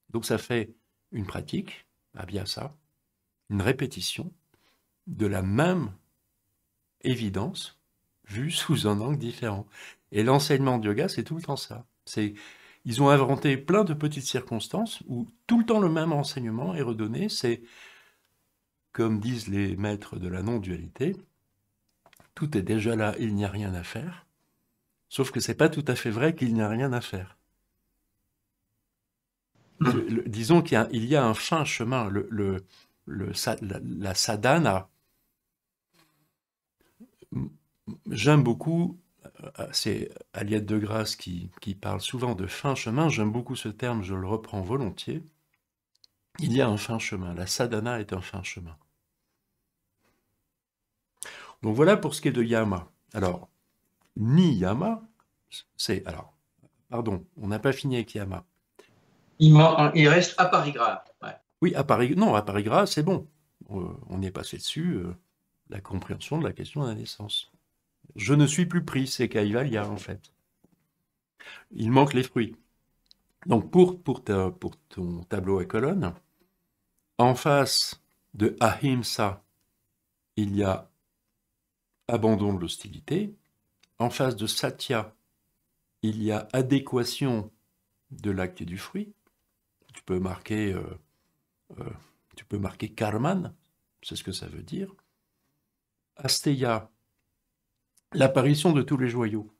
Donc ça fait une pratique, ah bien ça, une répétition de la même évidence vue sous un angle différent. Et l'enseignement de yoga, c'est tout le temps ça. ils ont inventé plein de petites circonstances où tout le temps le même enseignement est redonné. C'est, comme disent les maîtres de la non-dualité, tout est déjà là, il n'y a rien à faire. Sauf que c'est pas tout à fait vrai qu'il n'y a rien à faire. Hmm. disons qu'il y, a un fin chemin. la, sadhana, j'aime beaucoup, euh, euh, c'est Aliette de Grasse qui, qui, parle souvent de fin chemin, j'aime beaucoup ce terme, je le reprends volontiers. Il y a un fin chemin, la sadhana est un fin chemin. Donc voilà pour ce qui est de yama. Alors, ni Yama, c'est. Alors, pardon, on n'a pas fini avec Yama. Il, reste à Paris Gras. Oui, à Paris, non, à Paris Gras, c'est bon. Euh, on est passé dessus, euh, la compréhension de la question de la naissance. Je ne suis plus pris, c'est Kaivalya en fait. Il manque les fruits. Donc pour, pour, pour ton tableau à colonne, en face de Ahimsa, il y a abandon de l'hostilité, en face de satya, il y a adéquation de l'acte et du fruit. Tu peux marquer, euh, euh, tu peux marquer karman, c'est ce que ça veut dire. Asteya, l'apparition de tous les joyaux.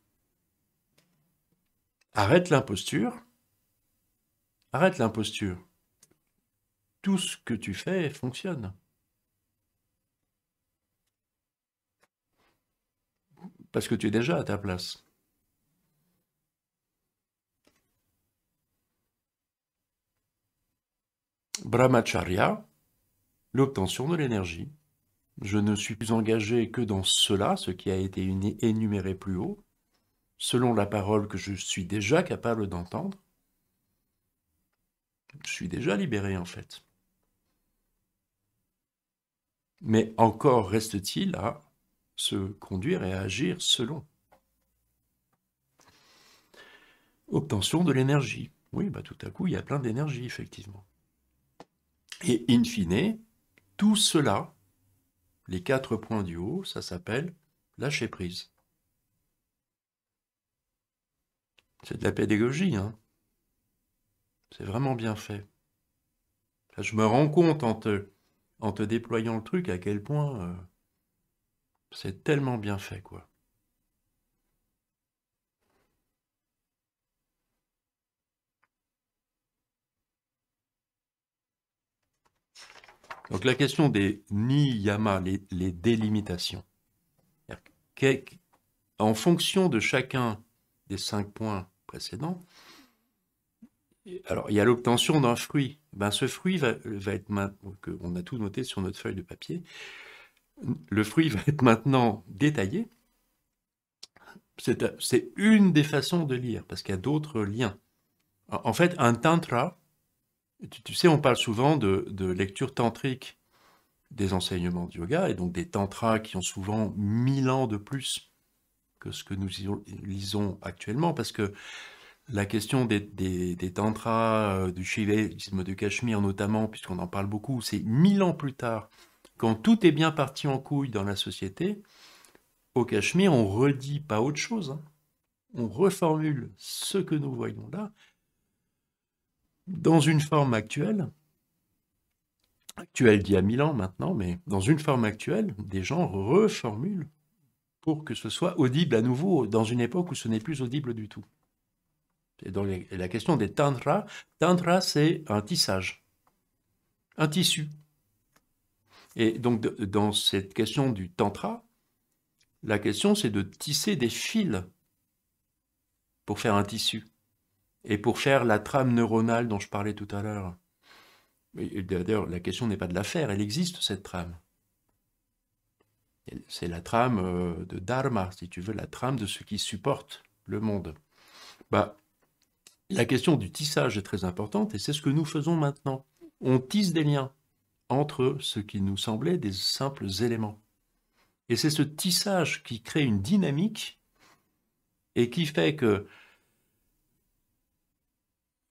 Arrête l'imposture. Arrête l'imposture. Tout ce que tu fais fonctionne. parce que tu es déjà à ta place. Brahmacharya, l'obtention de l'énergie. Je ne suis plus engagé que dans cela, ce qui a été énuméré plus haut, selon la parole que je suis déjà capable d'entendre. Je suis déjà libéré en fait. Mais encore reste-t-il à se conduire et agir selon. Obtention de l'énergie. Oui, bah tout à coup, il y a plein d'énergie, effectivement. Et in fine, tout cela, les quatre points du haut, ça s'appelle lâcher prise. C'est de la pédagogie, hein. C'est vraiment bien fait. je me rends compte en te, en te déployant le truc à quel point euh, c'est tellement bien fait, quoi. Donc la question des niyama, les, les délimitations. En fonction de chacun des cinq points précédents, alors il y a l'obtention d'un fruit. Ben, ce fruit va, va être, on a tout noté sur notre feuille de papier, le fruit va être maintenant détaillé. C'est une des façons de lire, parce qu'il y a d'autres liens. En fait, un tantra, tu, sais, on parle souvent de, lecture tantrique des enseignements du yoga, et donc des tantras qui ont souvent mille ans de plus que ce que nous lisons actuellement, parce que la question des, tantras, euh, du shivaïsme du Cachemire notamment, puisqu'on en parle beaucoup, c'est mille ans plus tard quand tout est bien parti en couille dans la société, au Cachemire, on redit pas autre chose. Hein. On reformule ce que nous voyons là dans une forme actuelle, actuelle d'il y a mille ans maintenant, mais dans une forme actuelle, des gens reformulent pour que ce soit audible à nouveau dans une époque où ce n'est plus audible du tout. Et donc la question des tantras, tantra c'est un tissage, un tissu. Et donc, dans cette question du tantra, la question, c'est de tisser des fils pour faire un tissu et pour faire la trame neuronale dont je parlais tout à l'heure. D'ailleurs, la question n'est pas de la faire, elle existe, cette trame. C'est la trame euh, de Dharma, si tu veux, la trame de ce qui supporte le monde. Bah, la question du tissage est très importante et c'est ce que nous faisons maintenant. On tisse des liens entre ce qui nous semblait des simples éléments. Et c'est ce tissage qui crée une dynamique et qui fait que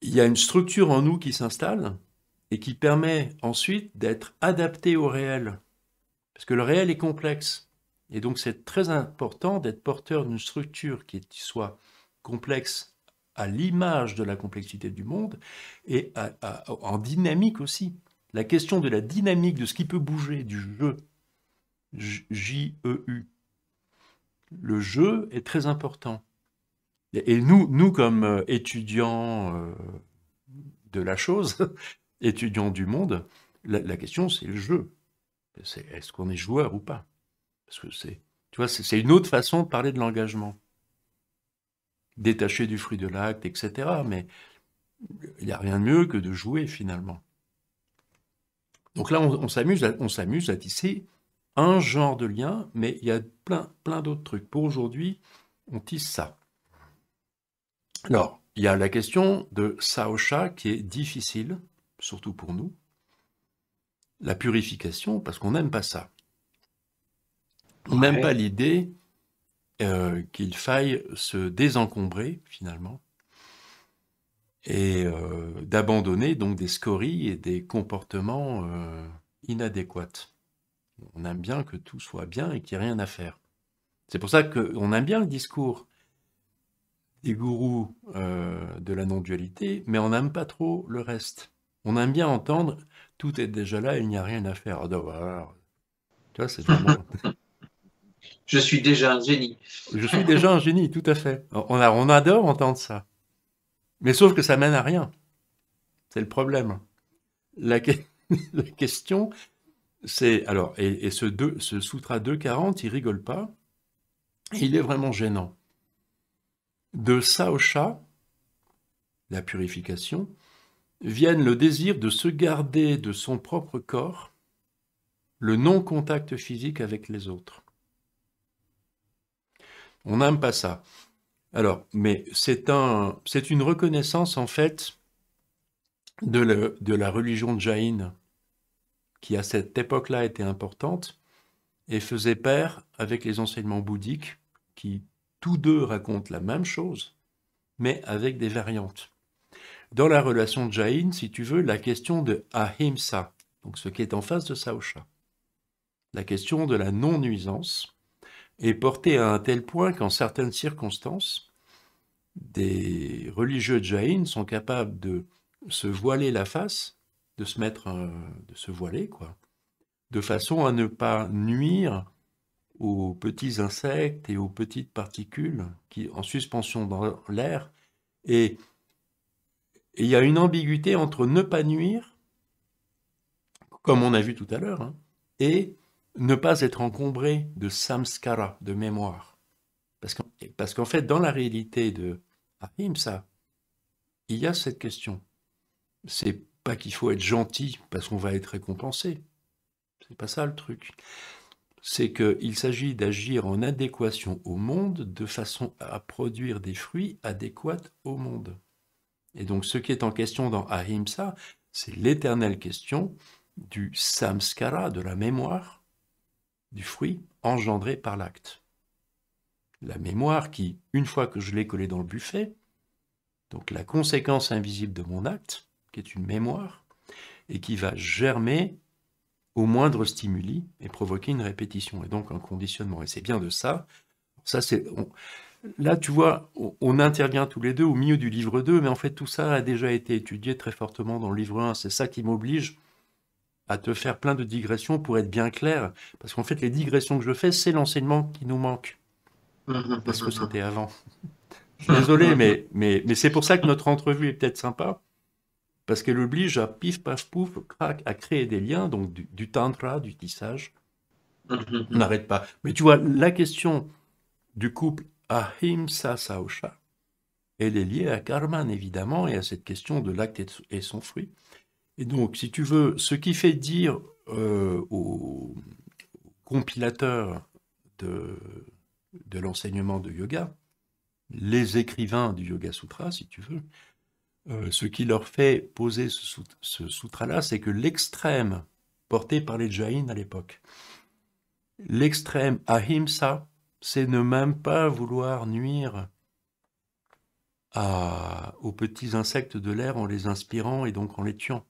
il y a une structure en nous qui s'installe et qui permet ensuite d'être adapté au réel. Parce que le réel est complexe. Et donc c'est très important d'être porteur d'une structure qui soit complexe à l'image de la complexité du monde et en dynamique aussi la question de la dynamique de ce qui peut bouger du jeu, J-E-U, le jeu est très important. Et nous, nous comme euh, étudiants euh, de la chose, étudiants du monde, la, question c'est le jeu. est-ce qu'on est joueur ou pas Parce que c'est, tu vois, c'est une autre façon de parler de l'engagement, détaché du fruit de l'acte, etc. Mais il n'y a rien de mieux que de jouer finalement. Donc là, on, on s'amuse à, tisser un genre de lien, mais il y a plein, plein d'autres trucs. Pour aujourd'hui, on tisse ça. Alors, il y a la question de Saosha qui est difficile, surtout pour nous. La purification, parce qu'on n'aime pas ça. On n'aime pas l'idée euh, qu'il faille se désencombrer, finalement, et euh, d'abandonner donc des scories et des comportements euh, inadéquats. On aime bien que tout soit bien et qu'il n'y ait rien à faire. C'est pour ça qu'on aime bien le discours des gourous euh, de la non-dualité, mais on n'aime pas trop le reste. On aime bien entendre « tout est déjà là, il n'y a rien à faire ». Tu vois, c'est vraiment... Je suis déjà un génie. Je suis déjà un génie, tout à fait. on adore entendre ça. Mais sauf que ça mène à rien. C'est le problème. La, question, c'est. Alors, et, ce, deux, ce Sutra 240, il rigole pas. Il est vraiment gênant. De chat, la purification, viennent le désir de se garder de son propre corps le non-contact physique avec les autres. On n'aime pas ça. Alors, mais c'est une reconnaissance en fait de, la religion jaïne qui à cette époque-là était importante et faisait pair avec les enseignements bouddhiques qui tous deux racontent la même chose, mais avec des variantes. Dans la relation jaïne, si tu veux, la question de ahimsa, donc ce qui est en face de saocha, la question de la non-nuisance, est porté à un tel point qu'en certaines circonstances, des religieux jaïns sont capables de se voiler la face, de se mettre, euh, de se voiler, quoi, de façon à ne pas nuire aux petits insectes et aux petites particules qui, en suspension dans l'air. Et il y a une ambiguïté entre ne pas nuire, comme on a vu tout à l'heure, hein, et ne pas être encombré de samskara, de mémoire. Parce qu'en, parce fait, dans la réalité de Ahimsa, il y a cette question. C'est pas qu'il faut être gentil parce qu'on va être récompensé. C'est pas ça le truc. C'est qu'il s'agit d'agir en adéquation au monde de façon à produire des fruits adéquats au monde. Et donc ce qui est en question dans Ahimsa, c'est l'éternelle question du samskara, de la mémoire, du fruit engendré par l'acte. La mémoire qui, une fois que je l'ai collée dans le buffet, donc la conséquence invisible de mon acte, qui est une mémoire, et qui va germer au moindre stimuli et provoquer une répétition, et donc un conditionnement. Et c'est bien de ça. ça c'est, là, tu vois, on, on, intervient tous les deux au milieu du livre 2, mais en fait, tout ça a déjà été étudié très fortement dans le livre 1. C'est ça qui m'oblige à te faire plein de digressions pour être bien clair. Parce qu'en fait, les digressions que je fais, c'est l'enseignement qui nous manque. Parce que c'était avant. Je suis désolé, mais, mais, c'est pour ça que notre entrevue est peut-être sympa. Parce qu'elle oblige à pif, paf, pouf, à créer des liens, donc du, du tantra, du tissage. On n'arrête pas. Mais tu vois, la question du couple ahimsa saosha, elle est liée à Karman, évidemment, et à cette question de l'acte et son fruit. Et donc, si tu veux, ce qui fait dire euh, aux compilateurs de, l'enseignement de yoga, les écrivains du Yoga Sutra, si tu veux, euh, ce qui leur fait poser ce, sutra-là, c'est que l'extrême porté par les Jains à l'époque, l'extrême ahimsa, c'est ne même pas vouloir nuire aux petits insectes de l'air en les inspirant et donc en les tuant.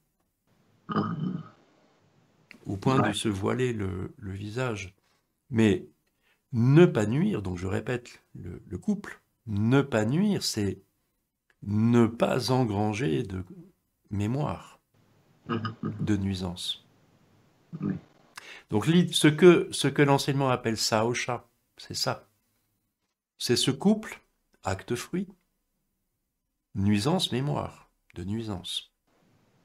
Au point de se voiler le, visage. Mais ne pas nuire, donc je répète le, couple, ne pas nuire, c'est ne pas engranger de mémoire de nuisance. Donc ce que, ce que l'enseignement appelle chat c'est ça. C'est ce couple, acte-fruit, nuisance-mémoire, de nuisance.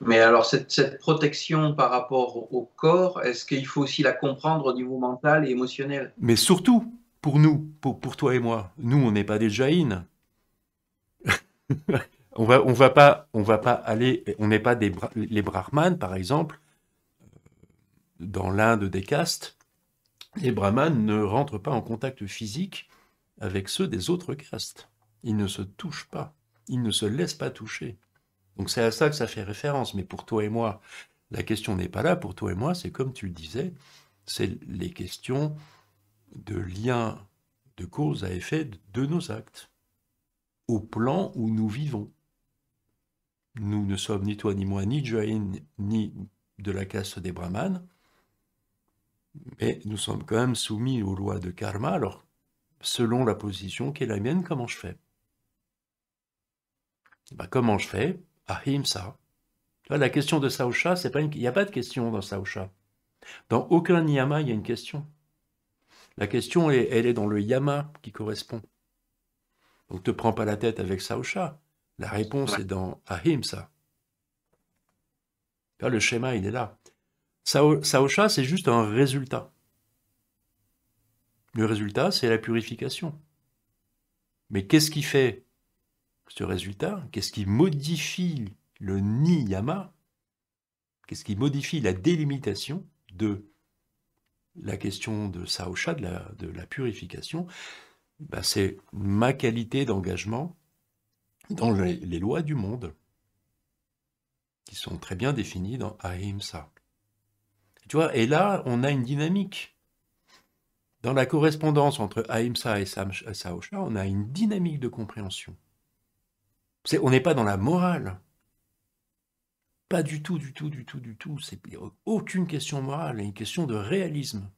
Mais alors, cette, protection par rapport au corps, est-ce qu'il faut aussi la comprendre au niveau mental et émotionnel Mais surtout, pour nous, pour, toi et moi, nous, on n'est pas des jaïnes. on va, va pas, on va pas aller, on n'est pas des les brahmanes, par exemple, dans l'Inde des castes, les brahmanes ne rentrent pas en contact physique avec ceux des autres castes. Ils ne se touchent pas, ils ne se laissent pas toucher. Donc c'est à ça que ça fait référence. Mais pour toi et moi, la question n'est pas là. Pour toi et moi, c'est comme tu le disais, c'est les questions de lien de cause à effet de nos actes, au plan où nous vivons. Nous ne sommes ni toi ni moi, ni Jain, ni de la caste des brahmanes, mais nous sommes quand même soumis aux lois de karma, alors selon la position qui est la mienne, comment je fais bah, Comment je fais Ahimsa. La question de Saosha, c'est pas il n'y a pas de question dans Saosha. Dans aucun Yama, il y a une question. La question, est, elle est dans le yama qui correspond. Donc, te prends pas la tête avec Saosha. La réponse est dans Ahimsa. le schéma, il est là. Saosha, c'est juste un résultat. Le résultat, c'est la purification. Mais qu'est-ce qui fait ce résultat Qu'est-ce qui modifie le niyama Qu'est-ce qui modifie la délimitation de la question de Saosha, de la, purification ben, C'est ma qualité d'engagement dans les, lois du monde, qui sont très bien définies dans Ahimsa. Tu vois, et là, on a une dynamique. Dans la correspondance entre Ahimsa et Saosha, on a une dynamique de compréhension on n'est pas dans la morale. Pas du tout, du tout, du tout, du tout. C'est aucune question morale, une question de réalisme.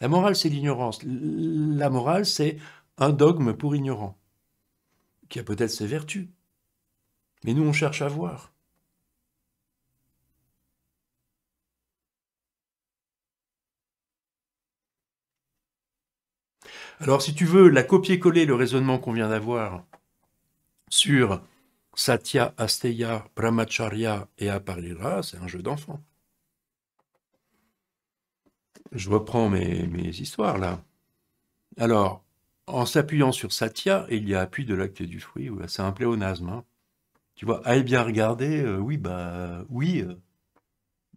La morale, c'est l'ignorance. La morale, c'est un dogme pour ignorant, qui a peut-être ses vertus. Mais nous, on cherche à voir. Alors si tu veux la copier-coller, le raisonnement qu'on vient d'avoir sur Satya, Asteya, Brahmacharya et Aparira, c'est un jeu d'enfant. Je reprends mes, histoires là. Alors, en s'appuyant sur Satya, il y a appui de l'acte du fruit, c'est un pléonasme. Hein. Tu vois, allez ah, eh bien regarder, euh, oui, bah oui, euh,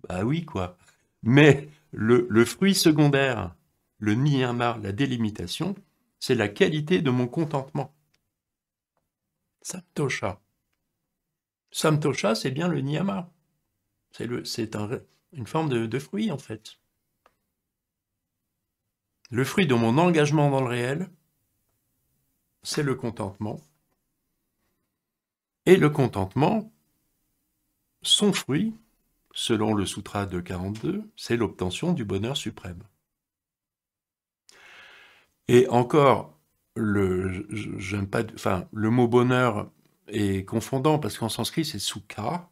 bah oui, quoi. Mais le fruit secondaire le niyama, la délimitation, c'est la qualité de mon contentement. Samtosha. Samtosha, c'est bien le niyama. C'est une forme de, fruit, en fait. Le fruit de mon engagement dans le réel, c'est le contentement. Et le contentement, son fruit, selon le Sutra de 42, c'est l'obtention du bonheur suprême. Et encore, le, mot bonheur est confondant parce qu'en sanskrit, c'est sukha.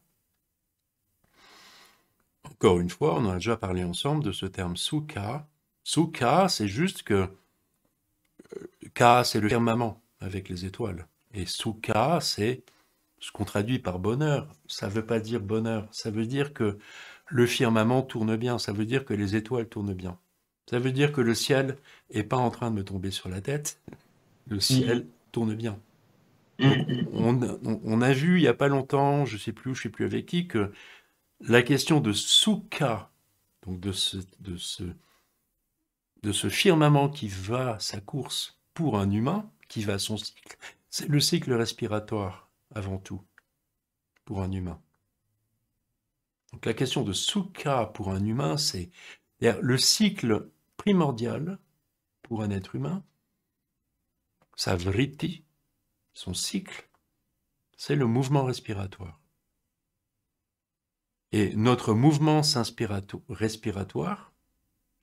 Encore une fois, on a déjà parlé ensemble de ce terme sukha. Sukha, c'est juste que euh, ka, c'est le firmament avec les étoiles. Et sukha, c'est ce qu'on traduit par bonheur. Ça ne veut pas dire bonheur, ça veut dire que le firmament tourne bien, ça veut dire que les étoiles tournent bien. Ça veut dire que le ciel est pas en train de me tomber sur la tête. Le ciel mm-hmm. tourne bien. Mm-hmm. On, a vu il y a pas longtemps, je sais plus, où, je sais plus avec qui, que la question de Souka, donc de ce, de ce, de ce firmament qui va sa course pour un humain, qui va son cycle, c'est le cycle respiratoire avant tout pour un humain. Donc la question de Souka pour un humain, c'est le cycle primordial pour un être humain, sa vritti, son cycle, c'est le mouvement respiratoire. Et notre mouvement respiratoire,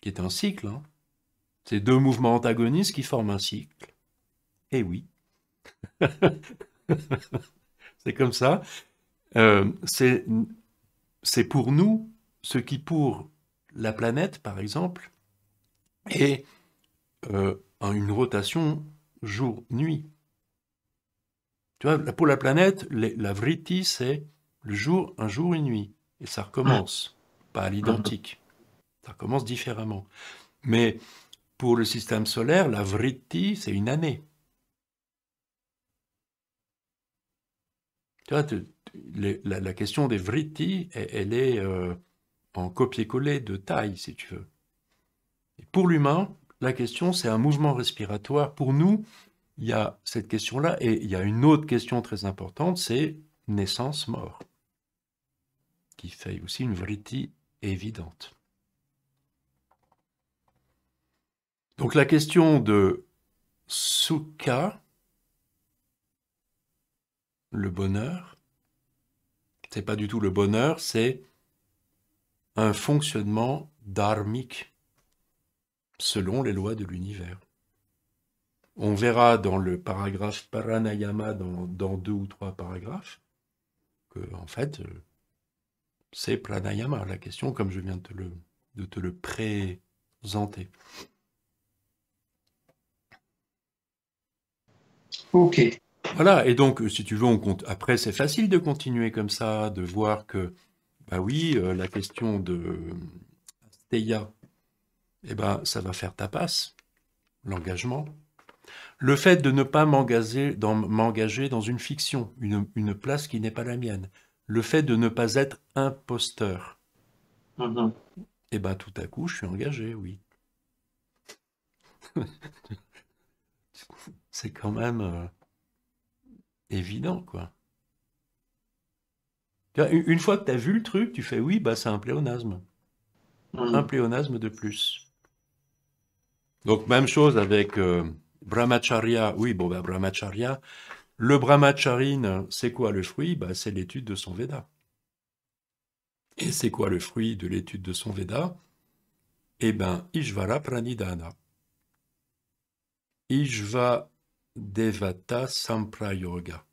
qui est un cycle, hein, c'est deux mouvements antagonistes qui forment un cycle. Eh oui, c'est comme ça. Euh, c'est pour nous ce qui, pour la planète, par exemple, et euh, une rotation jour-nuit. Tu vois, pour la planète, la vriti c'est le jour, un jour, une nuit. Et ça recommence, ah. pas à l'identique. Ça recommence différemment. Mais pour le système solaire, la vriti c'est une année. Tu vois, la, question des vritti, elle, est euh, en copier-coller de taille, si tu veux pour l'humain, la question, c'est un mouvement respiratoire. Pour nous, il y a cette question-là et il y a une autre question très importante, c'est naissance-mort, qui fait aussi une vérité évidente. Donc la question de Sukha, le bonheur, c'est pas du tout le bonheur, c'est un fonctionnement dharmique selon les lois de l'univers. On verra dans le paragraphe Paranayama, dans, deux ou trois paragraphes, que en fait, euh, c'est pranayama, la question, comme je viens de te le, te le présenter. Ok. Voilà, et donc, si tu veux, on compte. Après, c'est facile de continuer comme ça, de voir que, bah oui, euh, la question de Steya eh ben, ça va faire ta passe, l'engagement. Le fait de ne pas m'engager dans, m'engager dans une fiction, une, place qui n'est pas la mienne. Le fait de ne pas être imposteur. et mm-hmm. Eh ben, tout à coup, je suis engagé, oui. C'est quand même euh, évident, quoi. Une fois que tu as vu le truc, tu fais oui, bah c'est un pléonasme. Un mm-hmm. pléonasme de plus. Donc, même chose avec euh, Brahmacharya. Oui, bon, ben, Brahmacharya. Le Brahmacharin, c'est quoi le fruit ben, C'est l'étude de son Veda. Et c'est quoi le fruit de l'étude de son Veda Eh bien, Ishvara Pranidhana. Ishva Devata Samprayoga.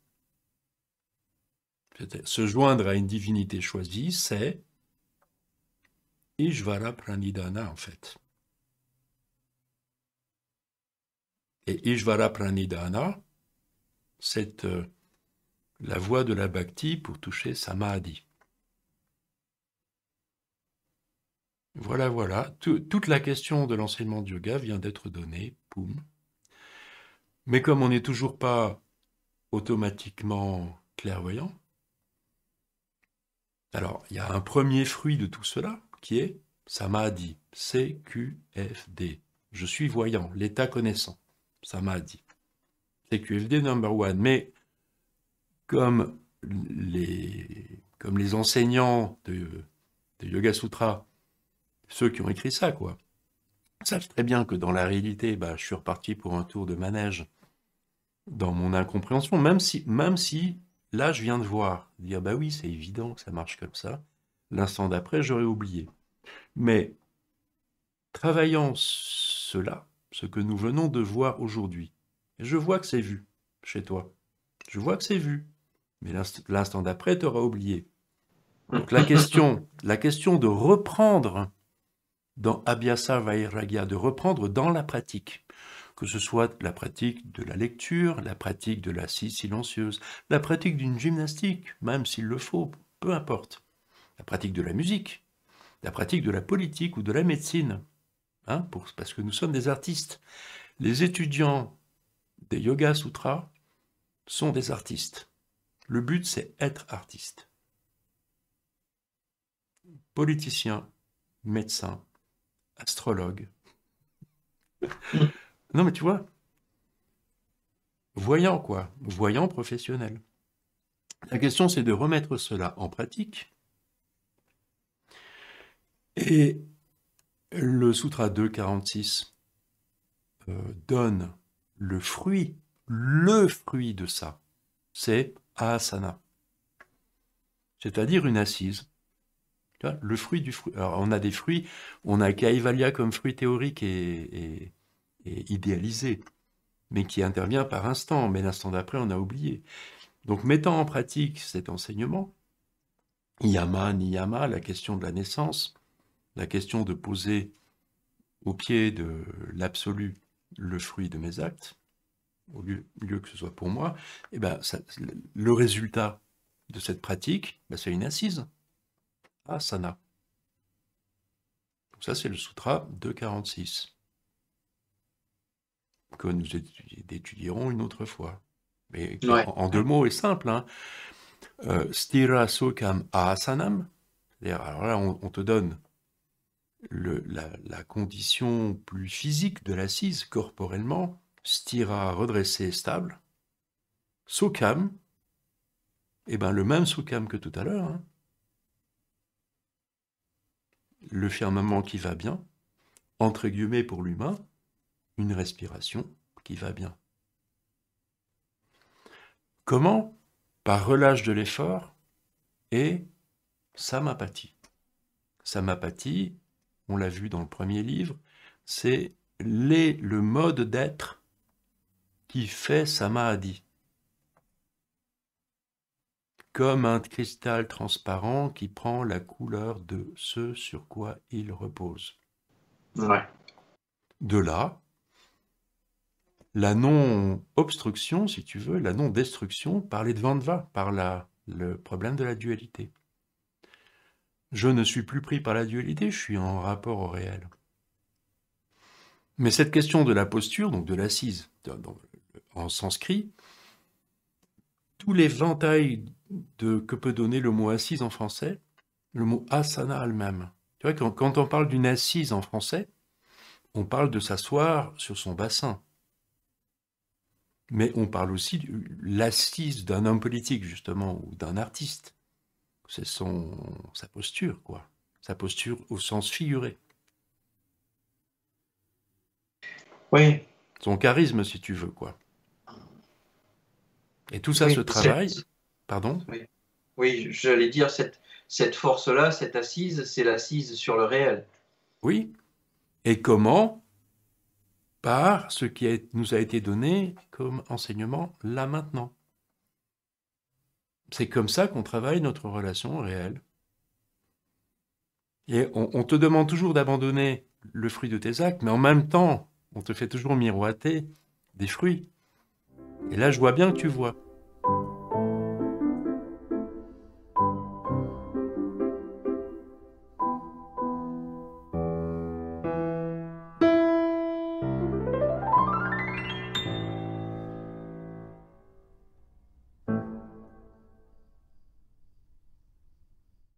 Se joindre à une divinité choisie, c'est Ishvara Pranidhana, en fait. Et Ishvara Pranidhana, c'est euh, la voie de la bhakti pour toucher Samadhi. Voilà, voilà. toute la question de l'enseignement du yoga vient d'être donnée. Poum. Mais comme on n'est toujours pas automatiquement clairvoyant, alors il y a un premier fruit de tout cela qui est Samadhi, c f d Je suis voyant, l'état connaissant. Ça m'a dit, c'est QFD number one. Mais comme les, comme les enseignants de, Yoga Sutra, ceux qui ont écrit ça, quoi, savent très bien que dans la réalité, bah, je suis reparti pour un tour de manège dans mon incompréhension, même si, même si là, je viens de voir, dire, bah oui, c'est évident que ça marche comme ça, l'instant d'après, j'aurais oublié. Mais travaillant cela, ce que nous venons de voir aujourd'hui. je vois que c'est vu chez toi. Je vois que c'est vu. Mais l'instant d'après, tu auras oublié. Donc la question, la question de reprendre dans Abhyasa Vairagya, de reprendre dans la pratique, que ce soit la pratique de la lecture, la pratique de la scie silencieuse, la pratique d'une gymnastique, même s'il le faut, peu importe, la pratique de la musique, la pratique de la politique ou de la médecine, Hein, parce que nous sommes des artistes. Les étudiants des Yoga Sutras sont des artistes. Le but, c'est être artiste. Politicien, médecin, astrologue. non, mais tu vois, voyant quoi, voyant professionnel. La question, c'est de remettre cela en pratique et le Sutra 2.46 euh, donne le fruit, le fruit de ça, c'est asana, c'est-à-dire une assise. Le fruit du on a des fruits, on a Kaivalya comme fruit théorique et, et idéalisé, mais qui intervient par instant, mais l'instant d'après, on a oublié. Donc, mettant en pratique cet enseignement, Yama, Niyama, la question de la naissance, la question de poser au pied de l'absolu le fruit de mes actes, au lieu, que ce soit pour moi, et eh ben le résultat de cette pratique, ben, c'est une assise, asana. Donc ça, c'est le sutra 246, que nous étudierons une autre fois. Mais en, deux mots, est simple. Hein. Euh, stira Sokam asanam, dire alors là, on te donne la, condition plus physique de l'assise corporellement, stira redressé et stable, sous et eh ben, le même soukham que tout à l'heure, hein. le firmament qui va bien, entre guillemets pour l'humain, une respiration qui va bien. Comment Par relâche de l'effort et samapathie. Samapathie, on l'a vu dans le premier livre, c'est le mode d'être qui fait sa samadhi. Comme un cristal transparent qui prend la couleur de ce sur quoi il repose. De là, la non-obstruction, si tu veux, la non-destruction par les dvandva, par la, le problème de la dualité. Je ne suis plus pris par la dualité, je suis en rapport au réel. Mais cette question de la posture, donc de l'assise, en sanskrit, tous les de que peut donner le mot assise en français, le mot asana elle-même. Tu vois, quand on parle d'une assise en français, on parle de s'asseoir sur son bassin. Mais on parle aussi de l'assise d'un homme politique, justement, ou d'un artiste c'est son sa posture, quoi. Sa posture au sens figuré. Oui. Son charisme, si tu veux, quoi. Et tout ça se travaille. Pardon Oui, j'allais dire, cette, force-là, cette assise, c'est l'assise sur le réel. Oui. Et comment Par ce qui nous a été donné comme enseignement là maintenant. C'est comme ça qu'on travaille notre relation réelle. Et on, te demande toujours d'abandonner le fruit de tes actes, mais en même temps, on te fait toujours miroiter des fruits. Et là, je vois bien que tu vois.